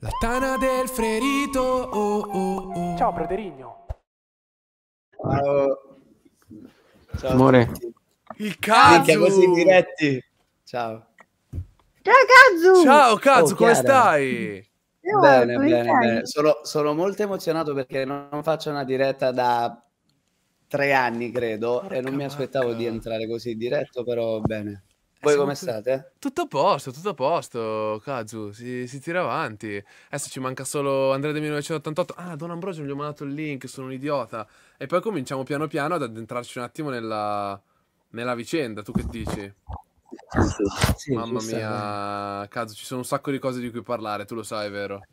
La tana del ferito. Oh, oh, oh. Ciao, Praterigno. Ciao. Ciao. Amore. Il Kazu. così diretti. Ciao. Ciao, Kazu. Ciao, Kazu, oh, come stai? Io bene, bene, bene, Sono, sono, molto emozionato perché non faccio una diretta da tre anni, credo, Porca e non mi aspettavo vacca. di entrare così diretto, però bene. Voi eh, come state? Tutto a posto, tutto a posto, Kazu, si, si, tira avanti. Adesso ci manca solo Andrea del 1988. Ah, Don Ambrosio gli ho mandato il link, sono un idiota. E poi cominciamo piano piano ad addentrarci un attimo nella, nella vicenda, tu che dici? Sì, Mamma mia, Kazu, ci sono un sacco di cose di cui parlare, tu lo sai, vero?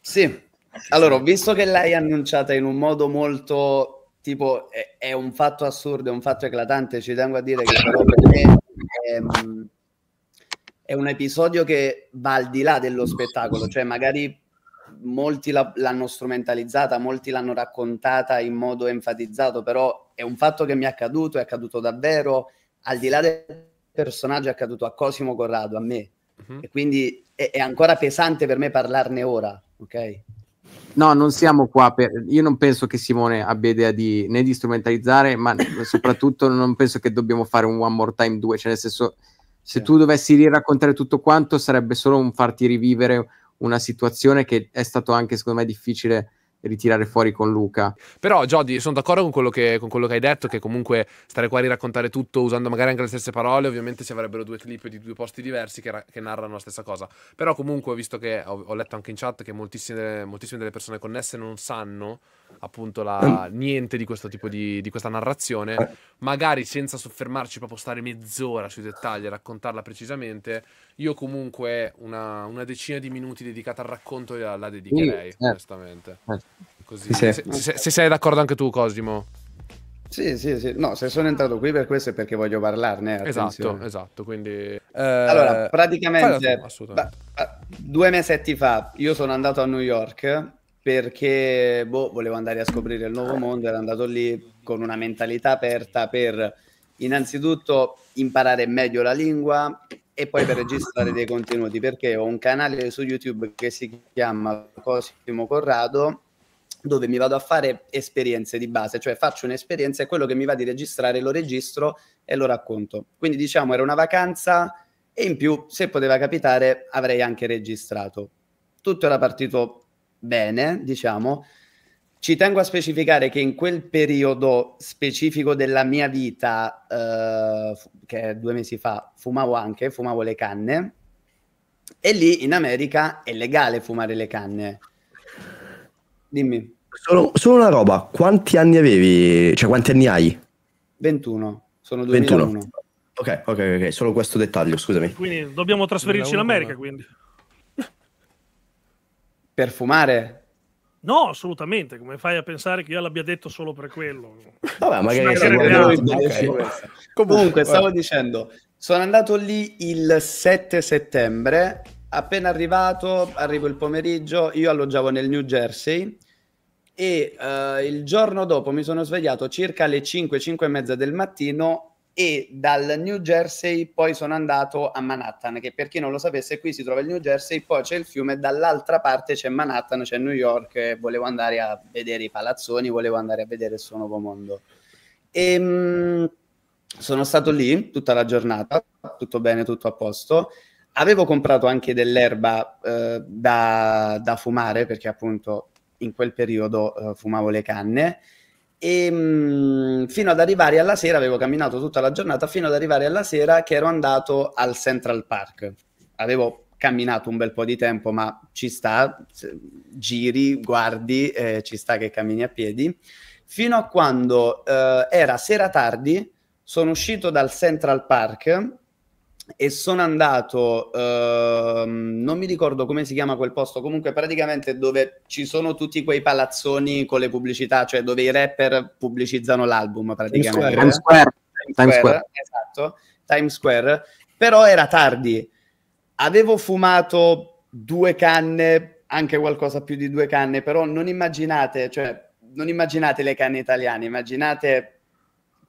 Sì. Allora, ho visto che l'hai annunciata in un modo molto tipo è, è, un fatto assurdo, è un fatto eclatante, ci tengo a dire che però per me Ehm, è un episodio che va al di là dello spettacolo, cioè magari molti l'hanno strumentalizzata, molti l'hanno raccontata in modo enfatizzato, però è un fatto che mi è accaduto, è accaduto davvero, al di là del personaggio è accaduto a Cosimo Corrado, a me, uh-huh. e quindi è, è ancora pesante per me parlarne ora, ok? No, non siamo qua per... Io non penso che Simone abbia idea di, né di strumentalizzare, ma soprattutto non penso che dobbiamo fare un One More Time 2, cioè nel senso, se sì. tu dovessi riraccontare tutto quanto sarebbe solo un farti rivivere una situazione che è stato anche, secondo me, difficile ritirare fuori con Luca. Però Jody, sono d'accordo con quello, che, con quello, che, hai detto, che comunque stare qua a raccontare tutto usando magari anche le stesse parole, ovviamente ci avrebbero due clip di due posti diversi che, ra- che narrano la stessa cosa. Però comunque, visto che ho, ho letto anche in chat che moltissime, moltissime, delle persone connesse non sanno appunto la, mm. niente di questo tipo di, di questa narrazione, eh. magari senza soffermarci proprio stare mezz'ora sui dettagli e raccontarla precisamente, io comunque una, una, decina di minuti dedicata al racconto la, la dedicherei, sì, eh, onestamente. Eh. Così. Sì, sì. Se, se, sei d'accordo anche tu, Cosimo. Sì, sì, sì. No, se sono entrato qui per questo è perché voglio parlarne. Attenzione. Esatto, esatto. Quindi, eh... Allora, praticamente da, due mesetti fa io sono andato a New York perché boh, volevo andare a scoprire il nuovo mondo, ero andato lì con una mentalità aperta per innanzitutto imparare meglio la lingua e poi per registrare dei contenuti perché ho un canale su YouTube che si chiama Cosimo Corrado dove mi vado a fare esperienze di base, cioè faccio un'esperienza e quello che mi va di registrare lo registro e lo racconto. Quindi diciamo era una vacanza e in più se poteva capitare avrei anche registrato. Tutto era partito bene, diciamo. Ci tengo a specificare che in quel periodo specifico della mia vita, eh, che due mesi fa, fumavo anche, fumavo le canne, e lì in America è legale fumare le canne. Dimmi. Solo, solo, una roba, quanti anni avevi? Cioè, quanti anni hai? 21, sono 21. Ok, ok, ok, solo questo dettaglio, scusami. Quindi dobbiamo trasferirci in America, quindi. Per fumare? No, assolutamente. Come fai a pensare che io l'abbia detto solo per quello? Vabbè, magari sì, okay. Comunque, stavo vabbè. dicendo, sono andato lì il 7 settembre. Appena arrivato, arrivo il pomeriggio, io alloggiavo nel New Jersey e uh, il giorno dopo mi sono svegliato circa alle 5, 5 e mezza del mattino e dal New Jersey poi sono andato a Manhattan, che per chi non lo sapesse qui si trova il New Jersey, poi c'è il fiume, dall'altra parte c'è Manhattan, c'è New York, volevo andare a vedere i palazzoni, volevo andare a vedere il suo nuovo mondo. E, ehm, mh, sono stato lì tutta la giornata, tutto bene, tutto a posto. Avevo comprato anche dell'erba eh, da, da fumare perché appunto in quel periodo uh, fumavo le canne e ehm, mh, fino ad arrivare alla sera, avevo camminato tutta la giornata, fino ad arrivare alla sera che ero andato al Central Park. Avevo camminato un bel po' di tempo, ma ci sta, giri, guardi, eh, ci sta che cammini a piedi. Fino a quando eh, era sera tardi, sono uscito dal Central Park e sono andato, uh, non mi ricordo come si chiama quel posto, comunque praticamente dove ci sono tutti quei palazzoni con le pubblicità, cioè dove i rapper pubblicizzano l'album praticamente. Times Square. Times Square, Times Square. Esatto, Times Square. Però era tardi, avevo fumato due canne, anche qualcosa più di due canne, però non immaginate, cioè non immaginate le canne italiane, immaginate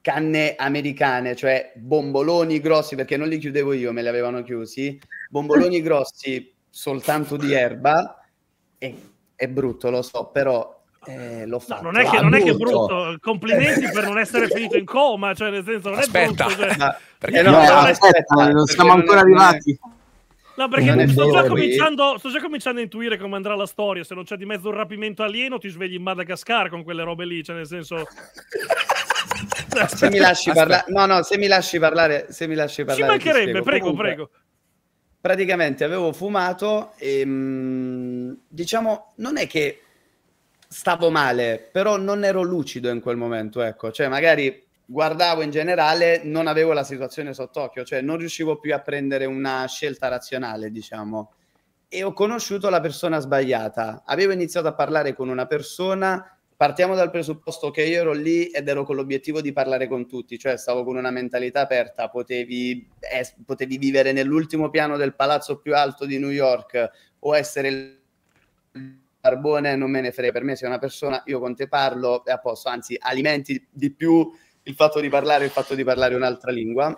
canne americane, cioè bomboloni grossi, perché non li chiudevo io, me li avevano chiusi, bomboloni grossi soltanto di erba, e, è brutto, lo so, però eh, l'ho fatto. No, non, è che, ah, non è che, è brutto, complimenti per non essere finito in coma, cioè nel senso non aspetta, è brutto. Cioè... No, eh, perché no, no, aspetta, aspetta, non siamo ancora arrivati. È... No, perché sto già, sto già, cominciando, a intuire come andrà la storia. Se non c'è di mezzo un rapimento alieno, ti svegli in Madagascar con quelle robe lì. Cioè, nel senso. se mi lasci parlare, no, no, se mi lasci parlare, se mi lasci parlare. Ci mancherebbe, prego, Comunque, prego. Praticamente avevo fumato e mm, diciamo, non è che stavo male, però non ero lucido in quel momento. Ecco, cioè, magari guardavo in generale, non avevo la situazione sott'occhio, cioè non riuscivo più a prendere una scelta razionale, diciamo. E ho conosciuto la persona sbagliata. Avevo iniziato a parlare con una persona, partiamo dal presupposto che io ero lì ed ero con l'obiettivo di parlare con tutti, cioè stavo con una mentalità aperta, potevi, eh, potevi vivere nell'ultimo piano del palazzo più alto di New York o essere il barbone, non me ne frega, per me sei una persona, io con te parlo, e a posto, anzi alimenti di più il fatto di parlare, il fatto di parlare un'altra lingua.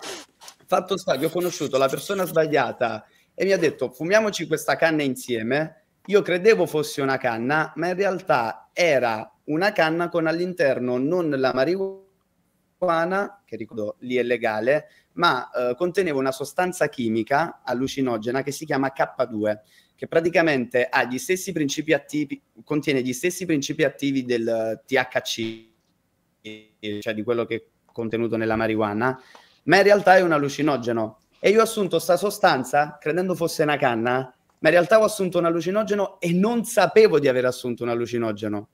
Fatto sta che ho conosciuto la persona sbagliata e mi ha detto fumiamoci questa canna insieme. Io credevo fosse una canna, ma in realtà era una canna con all'interno non la marijuana, che ricordo lì è legale, ma eh, conteneva una sostanza chimica allucinogena che si chiama K2 che praticamente ha gli stessi principi attivi, contiene gli stessi principi attivi del eh, THC cioè di quello che è contenuto nella marijuana, ma in realtà è un allucinogeno. E io ho assunto questa sostanza credendo fosse una canna, ma in realtà ho assunto un allucinogeno e non sapevo di aver assunto un allucinogeno.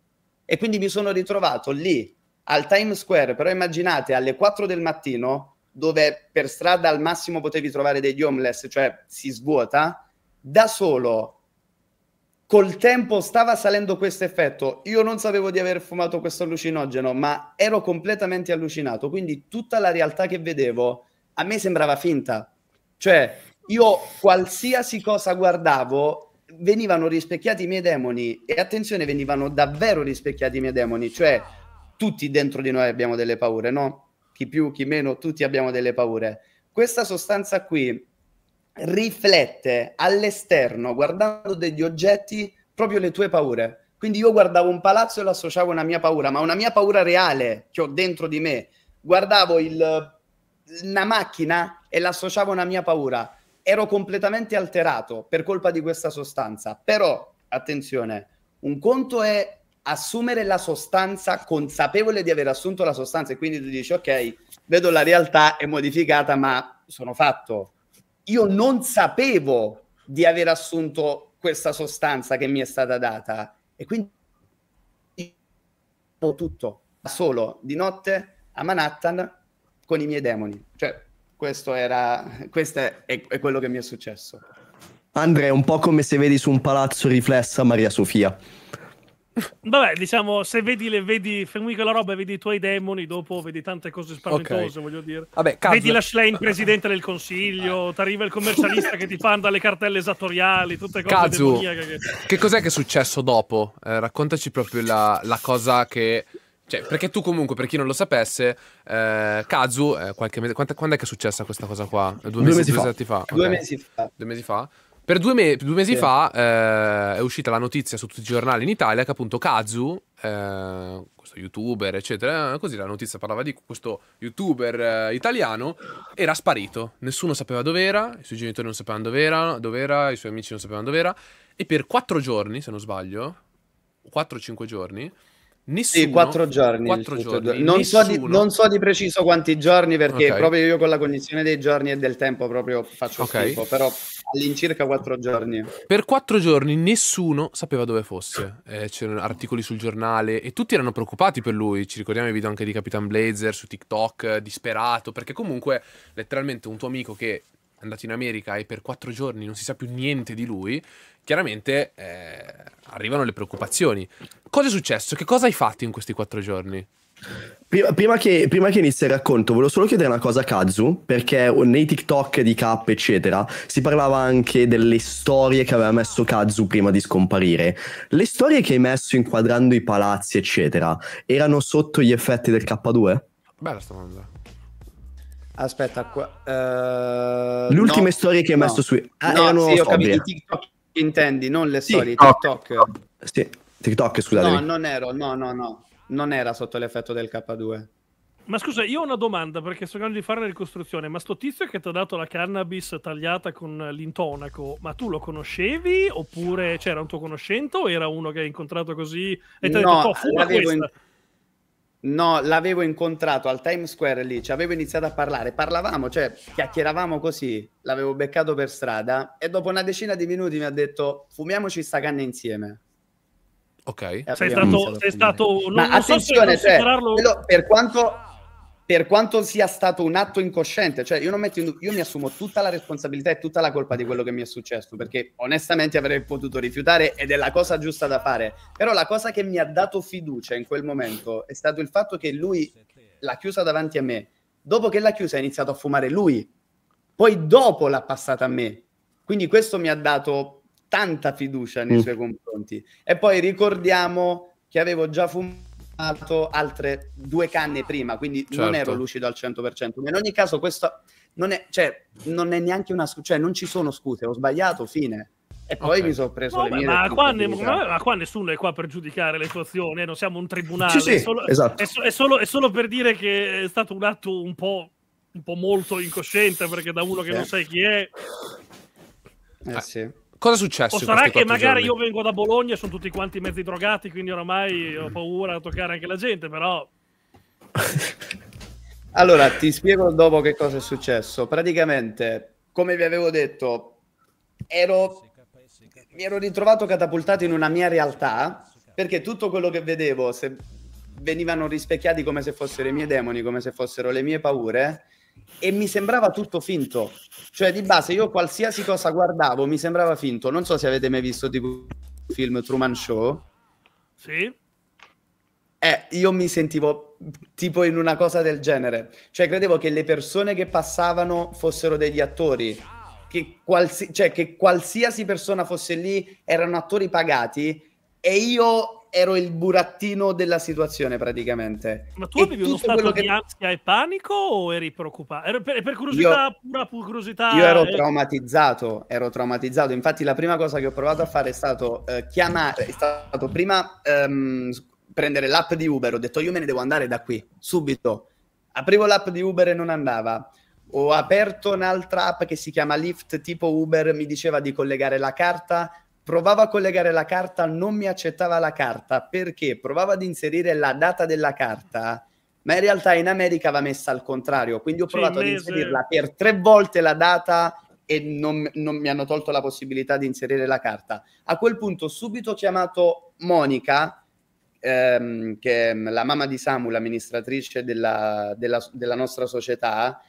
E quindi mi sono ritrovato lì, al Times Square, però immaginate alle 4 del mattino, dove per strada al massimo potevi trovare degli homeless, cioè si svuota, da solo col tempo stava salendo questo effetto. Io non sapevo di aver fumato questo allucinogeno, ma ero completamente allucinato, quindi tutta la realtà che vedevo a me sembrava finta. Cioè, io qualsiasi cosa guardavo venivano rispecchiati i miei demoni e attenzione, venivano davvero rispecchiati i miei demoni, cioè tutti dentro di noi abbiamo delle paure, no? Chi più, chi meno, tutti abbiamo delle paure. Questa sostanza qui riflette all'esterno, guardando degli oggetti, proprio le tue paure. Quindi io guardavo un palazzo e lo associavo a una mia paura, ma una mia paura reale che ho dentro di me. Guardavo il, una macchina e l'associavo a una mia paura. Ero completamente alterato per colpa di questa sostanza. Però, attenzione, un conto è assumere la sostanza consapevole di aver assunto la sostanza e quindi tu dici ok, vedo la realtà è modificata ma sono fatto io non sapevo di aver assunto questa sostanza che mi è stata data e quindi ho tutto da solo di notte a Manhattan con i miei demoni. Cioè, questo era questo è, è quello che mi è successo. Andrea, è un po' come se vedi su un palazzo riflessa Maria Sofia. Vabbè, diciamo, se vedi, le, vedi fermi quella roba e vedi i tuoi demoni, dopo vedi tante cose spaventose, okay. voglio dire. Vabbè, Vedi la Schlein presidente del consiglio, ti arriva il commercialista che ti manda le cartelle esattoriali, tutte cose Kazu, che... che cos'è che è successo dopo? Eh, raccontaci proprio la, la cosa che... Cioè, perché tu comunque, per chi non lo sapesse, eh, Kazu, eh, qualche mese, quando è che è successa questa cosa qua? Due, due mesi, mesi, fa. Due, fa. Okay. Due mesi fa. Due mesi fa. Per due, me- due mesi sì. fa eh, è uscita la notizia su tutti i giornali in Italia che appunto Kazu, eh, questo youtuber, eccetera, così la notizia parlava di questo youtuber eh, italiano, era sparito. Nessuno sapeva dove era, i suoi genitori non sapevano dove era, dove era i suoi amici non sapevano dove era. E per quattro giorni, se non sbaglio, 4-5 giorni, Nessuno, sì, quattro giorni. Quattro giorni. Non, so di, non, so di, preciso quanti giorni perché okay. proprio io con la cognizione dei giorni e del tempo proprio faccio okay. schifo, però all'incirca quattro giorni. Per quattro giorni nessuno sapeva dove fosse, eh, c'erano articoli sul giornale e tutti erano preoccupati per lui, ci ricordiamo i video anche di Capitan Blazer su TikTok, eh, disperato, perché comunque letteralmente un tuo amico che andato in America e per quattro giorni non si sa più niente di lui, chiaramente eh, arrivano le preoccupazioni. Cosa è successo? Che cosa hai fatto in questi quattro giorni? Prima, prima, che, prima, che, inizi il racconto, volevo solo chiedere una cosa a Kazu, perché nei TikTok di K, eccetera, si parlava anche delle storie che aveva messo Kazu prima di scomparire. Le storie che hai messo inquadrando i palazzi, eccetera, erano sotto gli effetti del K2? Bella sta domanda. Aspetta, qua, uh, eh, l'ultime no, storie che hai messo su ah, no, sì, ho capito, TikTok intendi, non le storie TikTok. TikTok. Sì, TikTok, scusate. No, non ero, no, no, no. Non era sotto l'effetto del K2. Ma scusa, io ho una domanda perché sto cercando di fare una ricostruzione. Ma sto tizio che ti ha dato la cannabis tagliata con l'intonaco, ma tu lo conoscevi oppure c'era cioè, un tuo conoscente o era uno che hai incontrato così e ti no, ha detto "Oh, fuma questa"? In... No, l'avevo incontrato al Times Square lì, ci avevo iniziato a parlare, parlavamo, cioè chiacchieravamo così, l'avevo beccato per strada e dopo una decina di minuti mi ha detto fumiamoci sta canna insieme. Ok. Sei stato, sei stato, non, Ma non so se cioè, per quanto per quanto sia stato un atto incosciente, cioè io, in, io, mi assumo tutta la responsabilità e tutta la colpa di quello che mi è successo, perché onestamente avrei potuto rifiutare ed è la cosa giusta da fare, però la cosa che mi ha dato fiducia in quel momento è stato il fatto che lui l'ha chiusa davanti a me, dopo che l'ha chiusa ha iniziato a fumare lui, poi dopo l'ha passata a me, quindi questo mi ha dato tanta fiducia nei mm. suoi confronti. E poi ricordiamo che avevo già fumato altre due canne prima, quindi certo. non ero lucido al 100%. Ma in ogni caso, questo non è, cioè, non è neanche una scusa, cioè non ci sono scuse, ho sbagliato, fine. E poi okay. mi sono preso Vabbè, le mie ma qua, ne, ma qua, nessuno è qua per giudicare le situazioni, eh? non siamo un tribunale. Sì, sì, è, solo, esatto. è, so, è, solo, è, solo, per dire che è stato un atto un po', un po molto incosciente, perché da uno che eh. non sai chi è... Eh, ah. sì. Cosa è successo? O sarà che magari giorni? io vengo da Bologna e sono tutti quanti mezzi drogati, quindi oramai ho paura a toccare anche la gente, però... allora, ti spiego dopo che cosa è successo. Praticamente, come vi avevo detto, ero... mi ero ritrovato catapultato in una mia realtà, perché tutto quello che vedevo se... venivano rispecchiati come se fossero i miei demoni, come se fossero le mie paure, e mi sembrava tutto finto. Cioè, di base, io qualsiasi cosa guardavo mi sembrava finto. Non so se avete mai visto tipo il film Truman Show. Sì. Eh, io mi sentivo tipo in una cosa del genere. Cioè, credevo che le persone che passavano fossero degli attori. Che, qualsi- cioè, che qualsiasi persona fosse lì erano attori pagati e io ero il burattino della situazione praticamente. Ma tu avevi uno stato che... di ansia e panico o eri preoccupato? Per, per, curiosità, io, pura curiosità. Io ero eh... traumatizzato, ero traumatizzato. Infatti la prima cosa che ho provato a fare è stato eh, chiamare, è stato prima ehm, prendere l'app di Uber, ho detto io me ne devo andare da qui, subito. Aprivo l'app di Uber e non andava ho aperto un'altra app che si chiama Lyft tipo Uber, mi diceva di collegare la carta, provava a collegare la carta, non mi accettava la carta perché provava ad inserire la data della carta, ma in realtà in America va messa al contrario. Quindi ho provato Cinese. ad inserirla per tre volte la data e non, non mi hanno tolto la possibilità di inserire la carta. A quel punto ho subito chiamato Monica, ehm, che è la mamma di Samu, l'amministratrice della, della, della nostra società,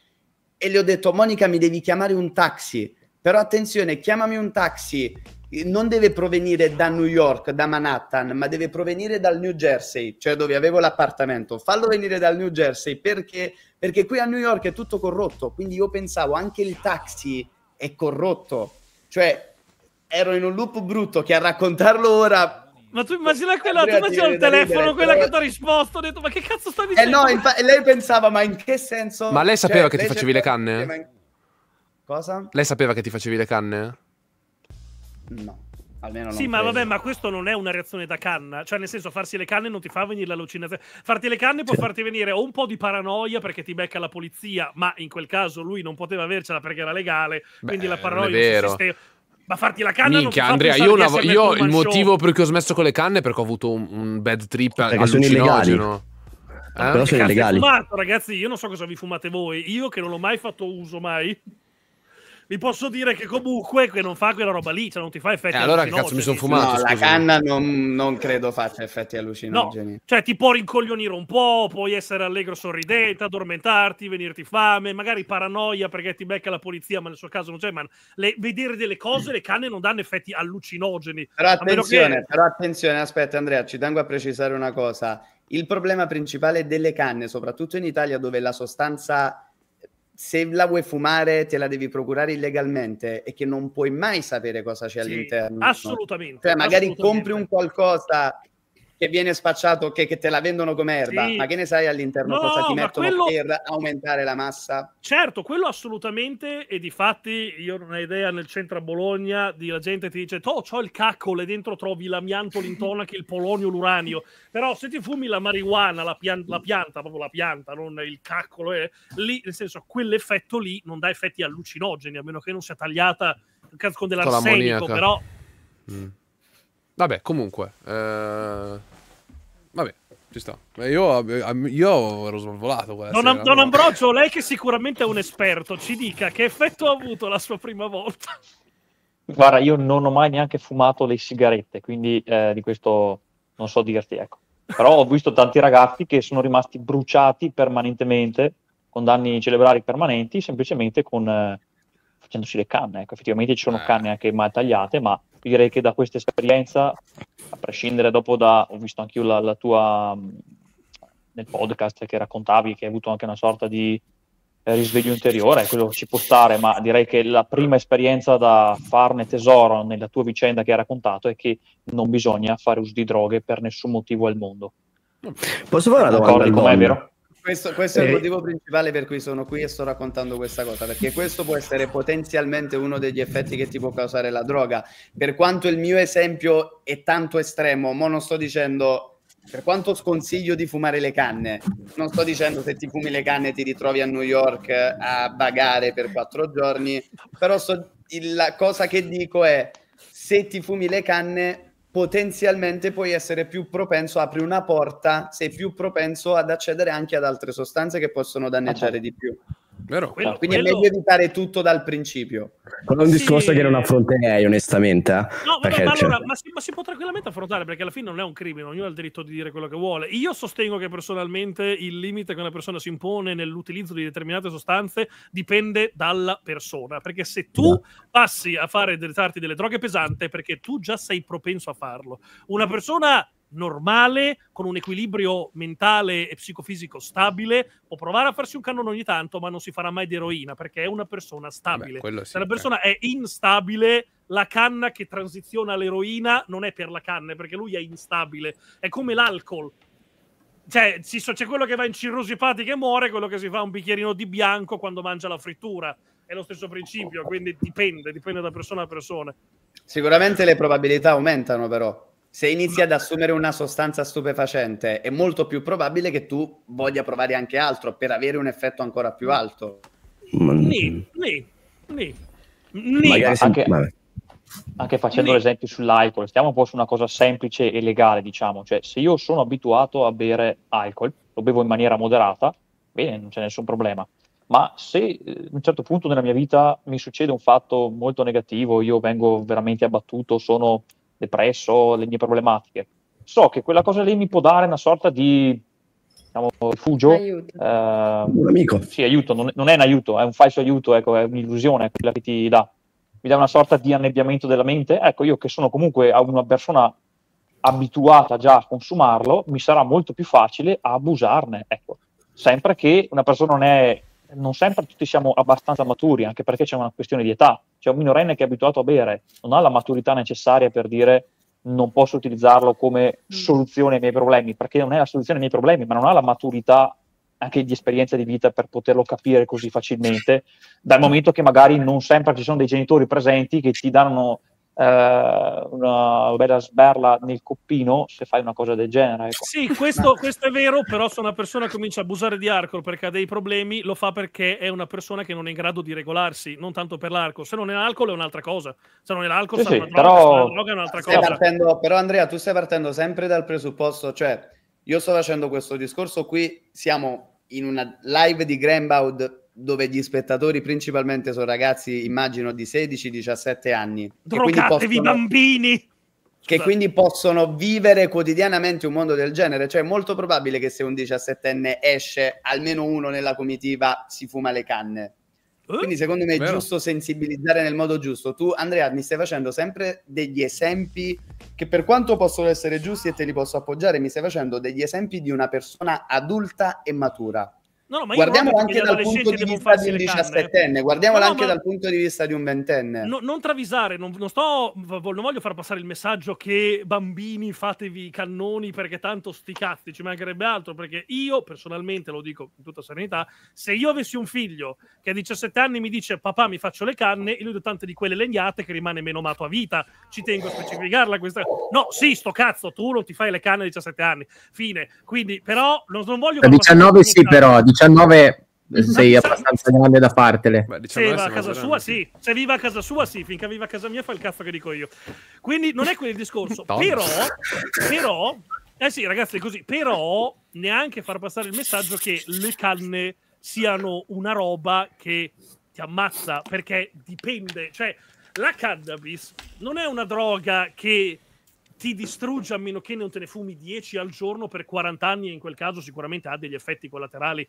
e le ho detto, Monica, mi devi chiamare un taxi. Però attenzione, chiamami un taxi eh, non deve provenire da New York, da Manhattan, ma deve provenire dal New Jersey, cioè dove avevo l'appartamento. Fallo venire dal New Jersey perché, perché qui a New York è tutto corrotto. Quindi io pensavo anche il taxi è corrotto. Cioè, ero in un loop brutto che a raccontarlo ora ma tu immagina quella, tu immagina il telefono, quella che eh. ti ha risposto, ho detto ma che cazzo stai dicendo? Eh no, infa- lei pensava ma in che senso... Ma lei sapeva cioè, che lei ti facevi le canne? In... Cosa? Lei sapeva che ti facevi le canne? No. Almeno sì, ma preso. vabbè, ma questo non è una reazione da canna. Cioè, nel senso, farsi le canne non ti fa venire l'allucinazione. Farti le canne può farti venire o un po' di paranoia perché ti becca la polizia, ma in quel caso lui non poteva avercela perché era legale. Beh, quindi la paranoia non Ma farti la canna Minchia, non Andrea, io, una, io il motivo show. per cui ho smesso con le canne è perché ho avuto un, un bad trip perché allucinogeno. Eh? Però sono illegali. Fumato, ragazzi, io non so cosa vi fumate voi. Io che non l'ho mai fatto uso mai vi posso dire che comunque che non fa quella roba lì, cioè non ti fa effetti eh, allora che cazzo mi sono fumato? No, la canna non, non, credo faccia effetti allucinogeni. No, cioè ti può rincoglionire un po', puoi essere allegro sorridente, addormentarti, venirti fame, magari paranoia perché ti becca la polizia, ma nel suo caso non c'è, ma le, vedere delle cose, le canne non danno effetti allucinogeni. Però attenzione, che... però attenzione, aspetta Andrea, ci tengo a precisare una cosa. Il problema principale delle canne, soprattutto in Italia dove la sostanza se la vuoi fumare te la devi procurare illegalmente e che non puoi mai sapere cosa c'è sì, all'interno. Assolutamente. Cioè, magari assolutamente. compri un qualcosa che viene spacciato, che, che, te la vendono come erba, sì. ma che ne sai all'interno no, cosa ti mettono quello... per aumentare la massa? Certo, quello assolutamente, e di fatti io non ho idea nel centro a Bologna di la gente ti dice, oh, c'ho il caccole, dentro trovi l'amianto, l'intonaco, il polonio, l'uranio, però se ti fumi la marijuana, la, pian- la pianta, proprio la pianta, non il caccolo, eh, lì, nel senso, quell'effetto lì non dà effetti allucinogeni, a meno che non sia tagliata con dell'arsenico, però... Mm Vabbè, comunque. Eh... Vabbè, ci sta. Eh, io, eh, io ero svalvolato. Don, sera, Don no? Ambrogio, lei che sicuramente è un esperto, ci dica che effetto ha avuto la sua prima volta. Guarda, io non ho mai neanche fumato le sigarette, quindi eh, di questo non so dirti, ecco. Però ho visto tanti ragazzi che sono rimasti bruciati permanentemente, con danni cerebrali permanenti, semplicemente con, eh, facendosi le canne. Ecco, effettivamente ci sono eh. canne anche mal tagliate, ma direi che da questa esperienza, a prescindere dopo da, ho visto anch'io la, la tua, mm, nel podcast che raccontavi, che hai avuto anche una sorta di eh, risveglio interiore, quello ci può stare, ma direi che la prima esperienza da farne tesoro nella tua vicenda che hai raccontato è che non bisogna fare uso di droghe per nessun motivo al mondo. Posso fare una domanda? D'accordo, com'è vero? Questo, questo è il eh. motivo principale per cui sono qui e sto raccontando questa cosa, perché questo può essere potenzialmente uno degli effetti che ti può causare la droga. Per quanto il mio esempio è tanto estremo, ma non sto dicendo per quanto sconsiglio di fumare le canne, non sto dicendo se ti fumi le canne ti ritrovi a New York eh, a bagare per quattro giorni, però so, il, la cosa che dico è se ti fumi le canne potenzialmente puoi essere più propenso, apri una porta, sei più propenso ad accedere anche ad altre sostanze che possono danneggiare ah, certo. di più. Però, quello, ah, quindi quello... è meglio evitare tutto dal principio. Quello è un sì. discorso che non affronterei, onestamente. Eh, no, perché, ma, cioè allora, ma, si, ma, si, può tranquillamente affrontare perché alla fine non è un crimine, ognuno ha il diritto di dire quello che vuole. Io sostengo che personalmente il limite che una persona si impone nell'utilizzo di determinate sostanze dipende dalla persona. Perché se tu no. passi a fare del delle droghe pesante, perché tu già sei propenso a farlo, una persona normale, con un equilibrio mentale e psicofisico stabile, può provare a farsi un cannone ogni tanto, ma non si farà mai di eroina perché è una persona stabile. Beh, sì, Se la certo. persona eh. è instabile, la canna che transiziona all'eroina non è per la canna, perché lui è instabile. È come l'alcol. Cioè, c'è quello che va in cirrosi epatica e muore, quello che si fa un bicchierino di bianco quando mangia la frittura. È lo stesso principio, quindi dipende, dipende da persona a persona. Sicuramente le probabilità aumentano, però se inizi ad assumere una sostanza stupefacente, è molto più probabile che tu voglia provare anche altro per avere un effetto ancora più alto. Nì, nì, nì. nì. Anche, anche, facendo nì. l'esempio sull'alcol, stiamo un po' su una cosa semplice e legale, diciamo. Cioè, se io sono abituato a bere alcol, lo bevo in maniera moderata, bene, non c'è nessun problema. Ma se a eh, un certo punto nella mia vita mi succede un fatto molto negativo, io vengo veramente abbattuto, sono depresso, le mie problematiche, so che quella cosa lì mi può dare una sorta di diciamo, rifugio. Aiuto. Eh, un amico. Sì, aiuto, non, non, è un aiuto, è un falso aiuto, ecco, è un'illusione quella che ti dà. Mi dà una sorta di annebbiamento della mente. Ecco, io che sono comunque una persona abituata già a consumarlo, mi sarà molto più facile abusarne. Ecco, sempre che una persona non è, non sempre tutti siamo abbastanza maturi, anche perché c'è una questione di età cioè un minorenne che è abituato a bere non ha la maturità necessaria per dire non posso utilizzarlo come mm. soluzione ai miei problemi, perché non è la soluzione ai miei problemi, ma non ha la maturità anche di esperienza di vita per poterlo capire così facilmente, dal momento che magari non sempre ci sono dei genitori presenti che ti danno eh, una bella sberla nel coppino se fai una cosa del genere. Ecco. Sì, questo, questo, è vero, però se una persona comincia a abusare di Arcor perché ha dei problemi, lo fa perché è una persona che non è in grado di regolarsi, non tanto per l'arco. Se non è l'alcol è un'altra cosa, se non è l'alcol sì, sì, droga, però... è un'altra cosa. Partendo, però Andrea, tu stai partendo sempre dal presupposto, cioè io sto facendo questo discorso qui, siamo in una live di Grenbaud dove gli spettatori principalmente sono ragazzi, immagino, di 16-17 anni. Drogatevi possono... bambini! che quindi possono vivere quotidianamente un mondo del genere. Cioè, è molto probabile che se un 17enne esce, almeno uno nella comitiva si fuma le canne. Eh? Quindi, secondo me, è Vero. giusto sensibilizzare nel modo giusto. Tu, Andrea, mi stai facendo sempre degli esempi che, per quanto possono essere giusti e te li posso appoggiare, mi stai facendo degli esempi di una persona adulta e matura. No, no, guardiamolo anche dal punto di vista di un diciassettenne, guardiamolo no, anche dal punto di vista di un ventenne. No, non travisare, non, non, sto, non voglio far passare il messaggio che bambini fatevi cannoni perché tanto sti cazzi, ci mancherebbe altro, perché io personalmente, lo dico in tutta serenità, se io avessi un figlio che a 17 anni mi dice papà mi faccio le canne, io gli do tante di quelle legnate che rimane meno mato a vita, ci tengo a specificarla questa... No, sì, sto cazzo, tu non ti fai le canne a 17 anni, fine. Quindi, però, non, non voglio... A 19 sì, però, a 19 19 eh, mhm. sei abbastanza grande da fartele. Beh, diciamo se viva a casa sua, sì. Se viva a casa sua, sì. Finché viva a casa mia, fa il cazzo che dico io. Quindi non è quello il discorso. però, però, eh sì, ragazzi, è così. Però, neanche far passare il messaggio che le canne siano una roba che ti ammazza perché dipende. Cioè, la cannabis non è una droga che ti distrugge a meno che non te ne fumi 10 al giorno per 40 anni e in quel caso sicuramente ha degli effetti collaterali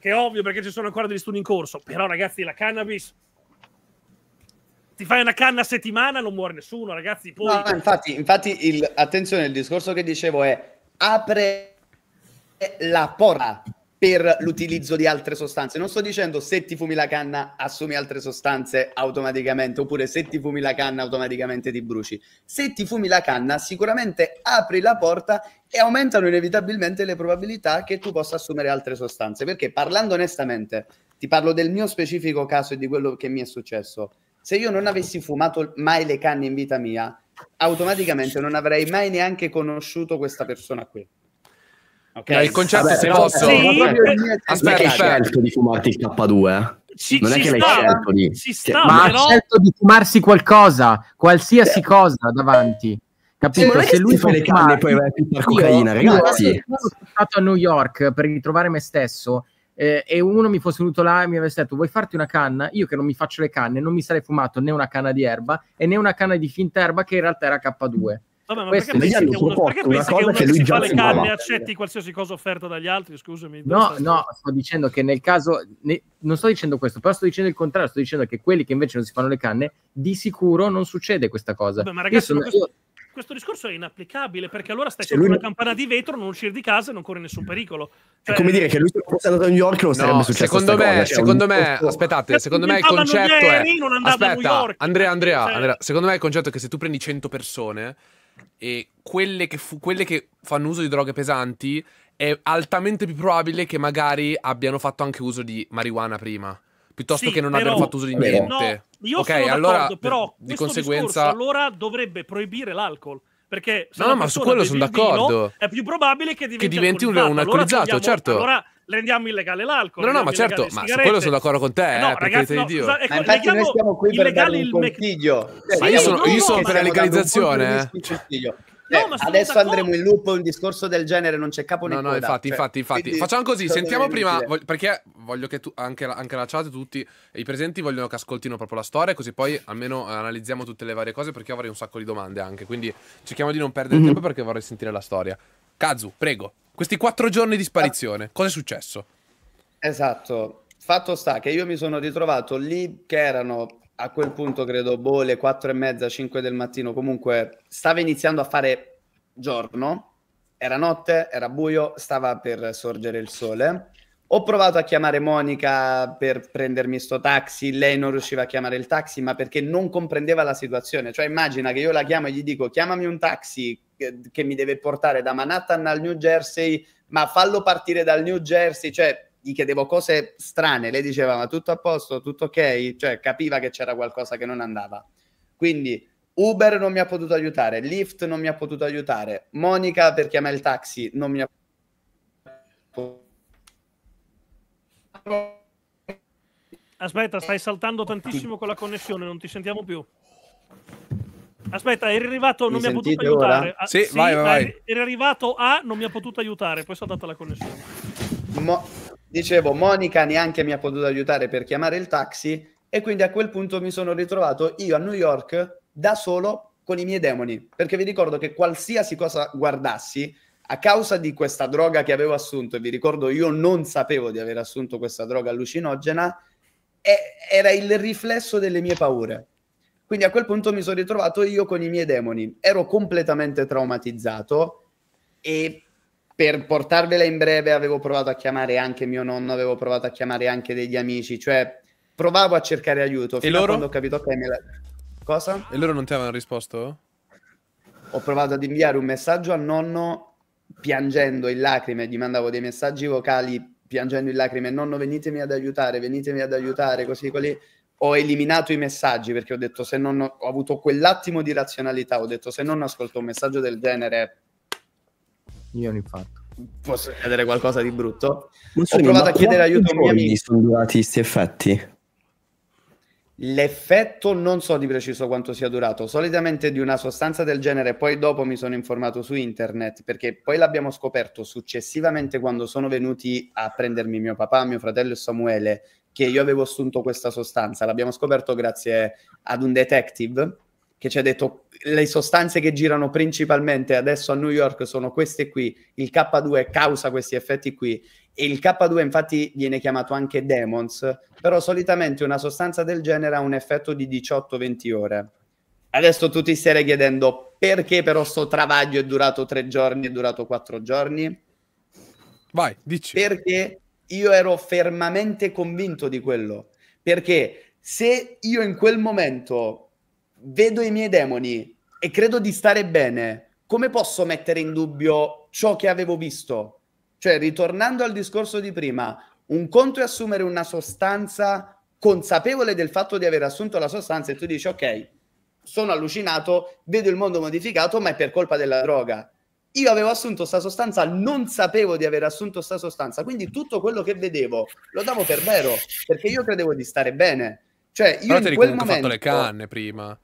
che è ovvio perché ci sono ancora degli studi in corso, però ragazzi la cannabis ti fai una canna a settimana non muore nessuno ragazzi poi... no, infatti, infatti il, attenzione il discorso che dicevo è apre la porta per l'utilizzo di altre sostanze. Non sto dicendo se ti fumi la canna assumi altre sostanze automaticamente, oppure se ti fumi la canna automaticamente ti bruci. Se ti fumi la canna sicuramente apri la porta e aumentano inevitabilmente le probabilità che tu possa assumere altre sostanze. Perché parlando onestamente, ti parlo del mio specifico caso e di quello che mi è successo. Se io non avessi fumato mai le canne in vita mia, automaticamente non avrei mai neanche conosciuto questa persona qui Okay. il concerto Vabbè, si posso... Sì, aspetta, hai scelto di fumarti il K2? Eh. Ci, non ci è che sta, l'hai scelto di... Ci cioè, sta, ma però... ha scelto di fumarsi qualcosa, qualsiasi Beh. cosa davanti. Capito? Se, se lui fa le canne e poi va a pittare cocaina, ragazzi. Io sono stato a New York per ritrovare me stesso eh, e uno mi fosse venuto là e mi avesse detto vuoi farti una canna? Io che non mi faccio le canne non mi sarei fumato né una canna di erba e né una canna di finta erba che in realtà era K2. Vabbè, ma Questo, perché pensi, che uno, perché pensi cosa che, che lui fa le canne accetti qualsiasi cosa offerta dagli altri? Scusami. No, no, sto dicendo che nel caso ne, non sto dicendo questo, però sto dicendo il contrario, sto dicendo che quelli che invece non si fanno le canne di sicuro non succede questa cosa. Vabbè, ma ragazzi, sono, ma questo, io... questo, discorso è inapplicabile perché allora stai cioè, una campana di vetro, non uscire di casa e non corri nessun pericolo. Cioè, è come dire che lui se fosse andato a New York non no, sarebbe successo secondo me, cosa, cioè, secondo me posto... aspettate cioè, secondo me il concetto ieri, è aspetta Andrea, Andrea, cioè- Andrea secondo me il concetto è che se tu prendi 100 persone e quelle che, fu- quelle che fanno uso di droghe pesanti è altamente più probabile che magari abbiano fatto anche uso di marijuana prima piuttosto sì, che non però, abbiano fatto uso di niente. No, io okay, sono allora, però di conseguenza allora dovrebbe proibire l'alcol. Perché se no, no ma su quello sono d'accordo. Vino, è più probabile che diventi, che diventi un, un alcolizzato, allora certo. Allora rendiamo illegale l'alcol. No, no, ma certo, ma su quello sono d'accordo con te, eh, eh per carità no, Dio. Ecco, ma infatti noi stiamo qui per dare un consiglio. Mec- sì, ma io sono, no, io sono per la legalizzazione. Eh. No, eh, adesso andremo in loop un discorso del genere, non c'è capo né No, no, infatti, cioè, infatti, infatti. Facciamo così, sentiamo prima, voglio, perché voglio che tu, anche, la, anche la chat, tutti i presenti vogliono che ascoltino proprio la storia, così poi almeno analizziamo tutte le varie cose, perché avrei un sacco di domande anche, quindi cerchiamo di non perdere mm-hmm. tempo perché vorrei sentire la storia. Kazu, prego. Questi quattro giorni di sparizione, cosa è successo? Esatto, fatto sta che io mi sono ritrovato lì che erano a quel punto credo boh le 4 e mezza, cinque del mattino, comunque stava iniziando a fare giorno, era notte, era buio, stava per sorgere il sole. Ho provato a chiamare Monica per prendermi sto taxi, lei non riusciva a chiamare il taxi, ma perché non comprendeva la situazione. Cioè immagina che io la chiamo e gli dico chiamami un taxi che, mi deve portare da Manhattan al New Jersey, ma fallo partire dal New Jersey, cioè gli chiedevo cose strane, lei diceva ma tutto a posto, tutto ok, cioè capiva che c'era qualcosa che non andava. Quindi Uber non mi ha potuto aiutare, Lyft non mi ha potuto aiutare, Monica per chiamare il taxi non mi ha potuto Aspetta, stai saltando tantissimo con la connessione, non ti sentiamo più. Aspetta, eri arrivato, non mi, mi ha potuto aiutare. Ah, sì, sì vai, vai. Eri arrivato a, non mi ha potuto aiutare, poi sono andata la connessione. Mo- dicevo, Monica neanche mi ha potuto aiutare per chiamare il taxi e quindi a quel punto mi sono ritrovato io a New York da solo con i miei demoni, perché vi ricordo che qualsiasi cosa guardassi, a causa di questa droga che avevo assunto, e vi ricordo io non sapevo di aver assunto questa droga allucinogena, era il riflesso delle mie paure. Quindi a quel punto mi sono ritrovato io con i miei demoni. Ero completamente traumatizzato e per portarvela in breve avevo provato a chiamare anche mio nonno, avevo provato a chiamare anche degli amici, cioè provavo a cercare aiuto fino e loro? quando ho capito che me la... Cosa? E loro non ti avevano risposto? Ho provato ad inviare un messaggio al nonno piangendo in lacrime, gli mandavo dei messaggi vocali piangendo in lacrime, nonno venitemi ad aiutare, venitemi ad aiutare, così quelli ho eliminato i messaggi perché ho detto se non ho, ho avuto quell'attimo di razionalità, ho detto se non ascolto un messaggio del genere... Io un infarto posso chiedere qualcosa di brutto. Non so, ho provato a chiedere aiuto a un mio amico. sono durati questi effetti? L'effetto non so di preciso quanto sia durato, solitamente di una sostanza del genere, poi dopo mi sono informato su internet perché poi l'abbiamo scoperto successivamente quando sono venuti a prendermi mio papà, mio fratello e Samuele che io avevo assunto questa sostanza. L'abbiamo scoperto grazie ad un detective che ci ha detto le sostanze che girano principalmente adesso a New York sono queste qui, il K2 causa questi effetti qui e il K2 infatti viene chiamato anche demons, però solitamente una sostanza del genere ha un effetto di 18-20 ore. Adesso tu ti stai chiedendo perché però sto travaglio è durato tre giorni, è durato quattro giorni? Vai, dici. Perché io ero fermamente convinto di quello, perché se io in quel momento vedo i miei demoni e credo di stare bene, come posso mettere in dubbio ciò che avevo visto? Cioè, ritornando al discorso di prima, un conto è assumere una sostanza consapevole del fatto di aver assunto la sostanza e tu dici ok, sono allucinato, vedo il mondo modificato, ma è per colpa della droga io avevo assunto questa sostanza, non sapevo di aver assunto questa sostanza, quindi tutto quello che vedevo lo davo per vero, perché io credevo di stare bene. Cioè, io Però in quel momento... fatto le canne prima.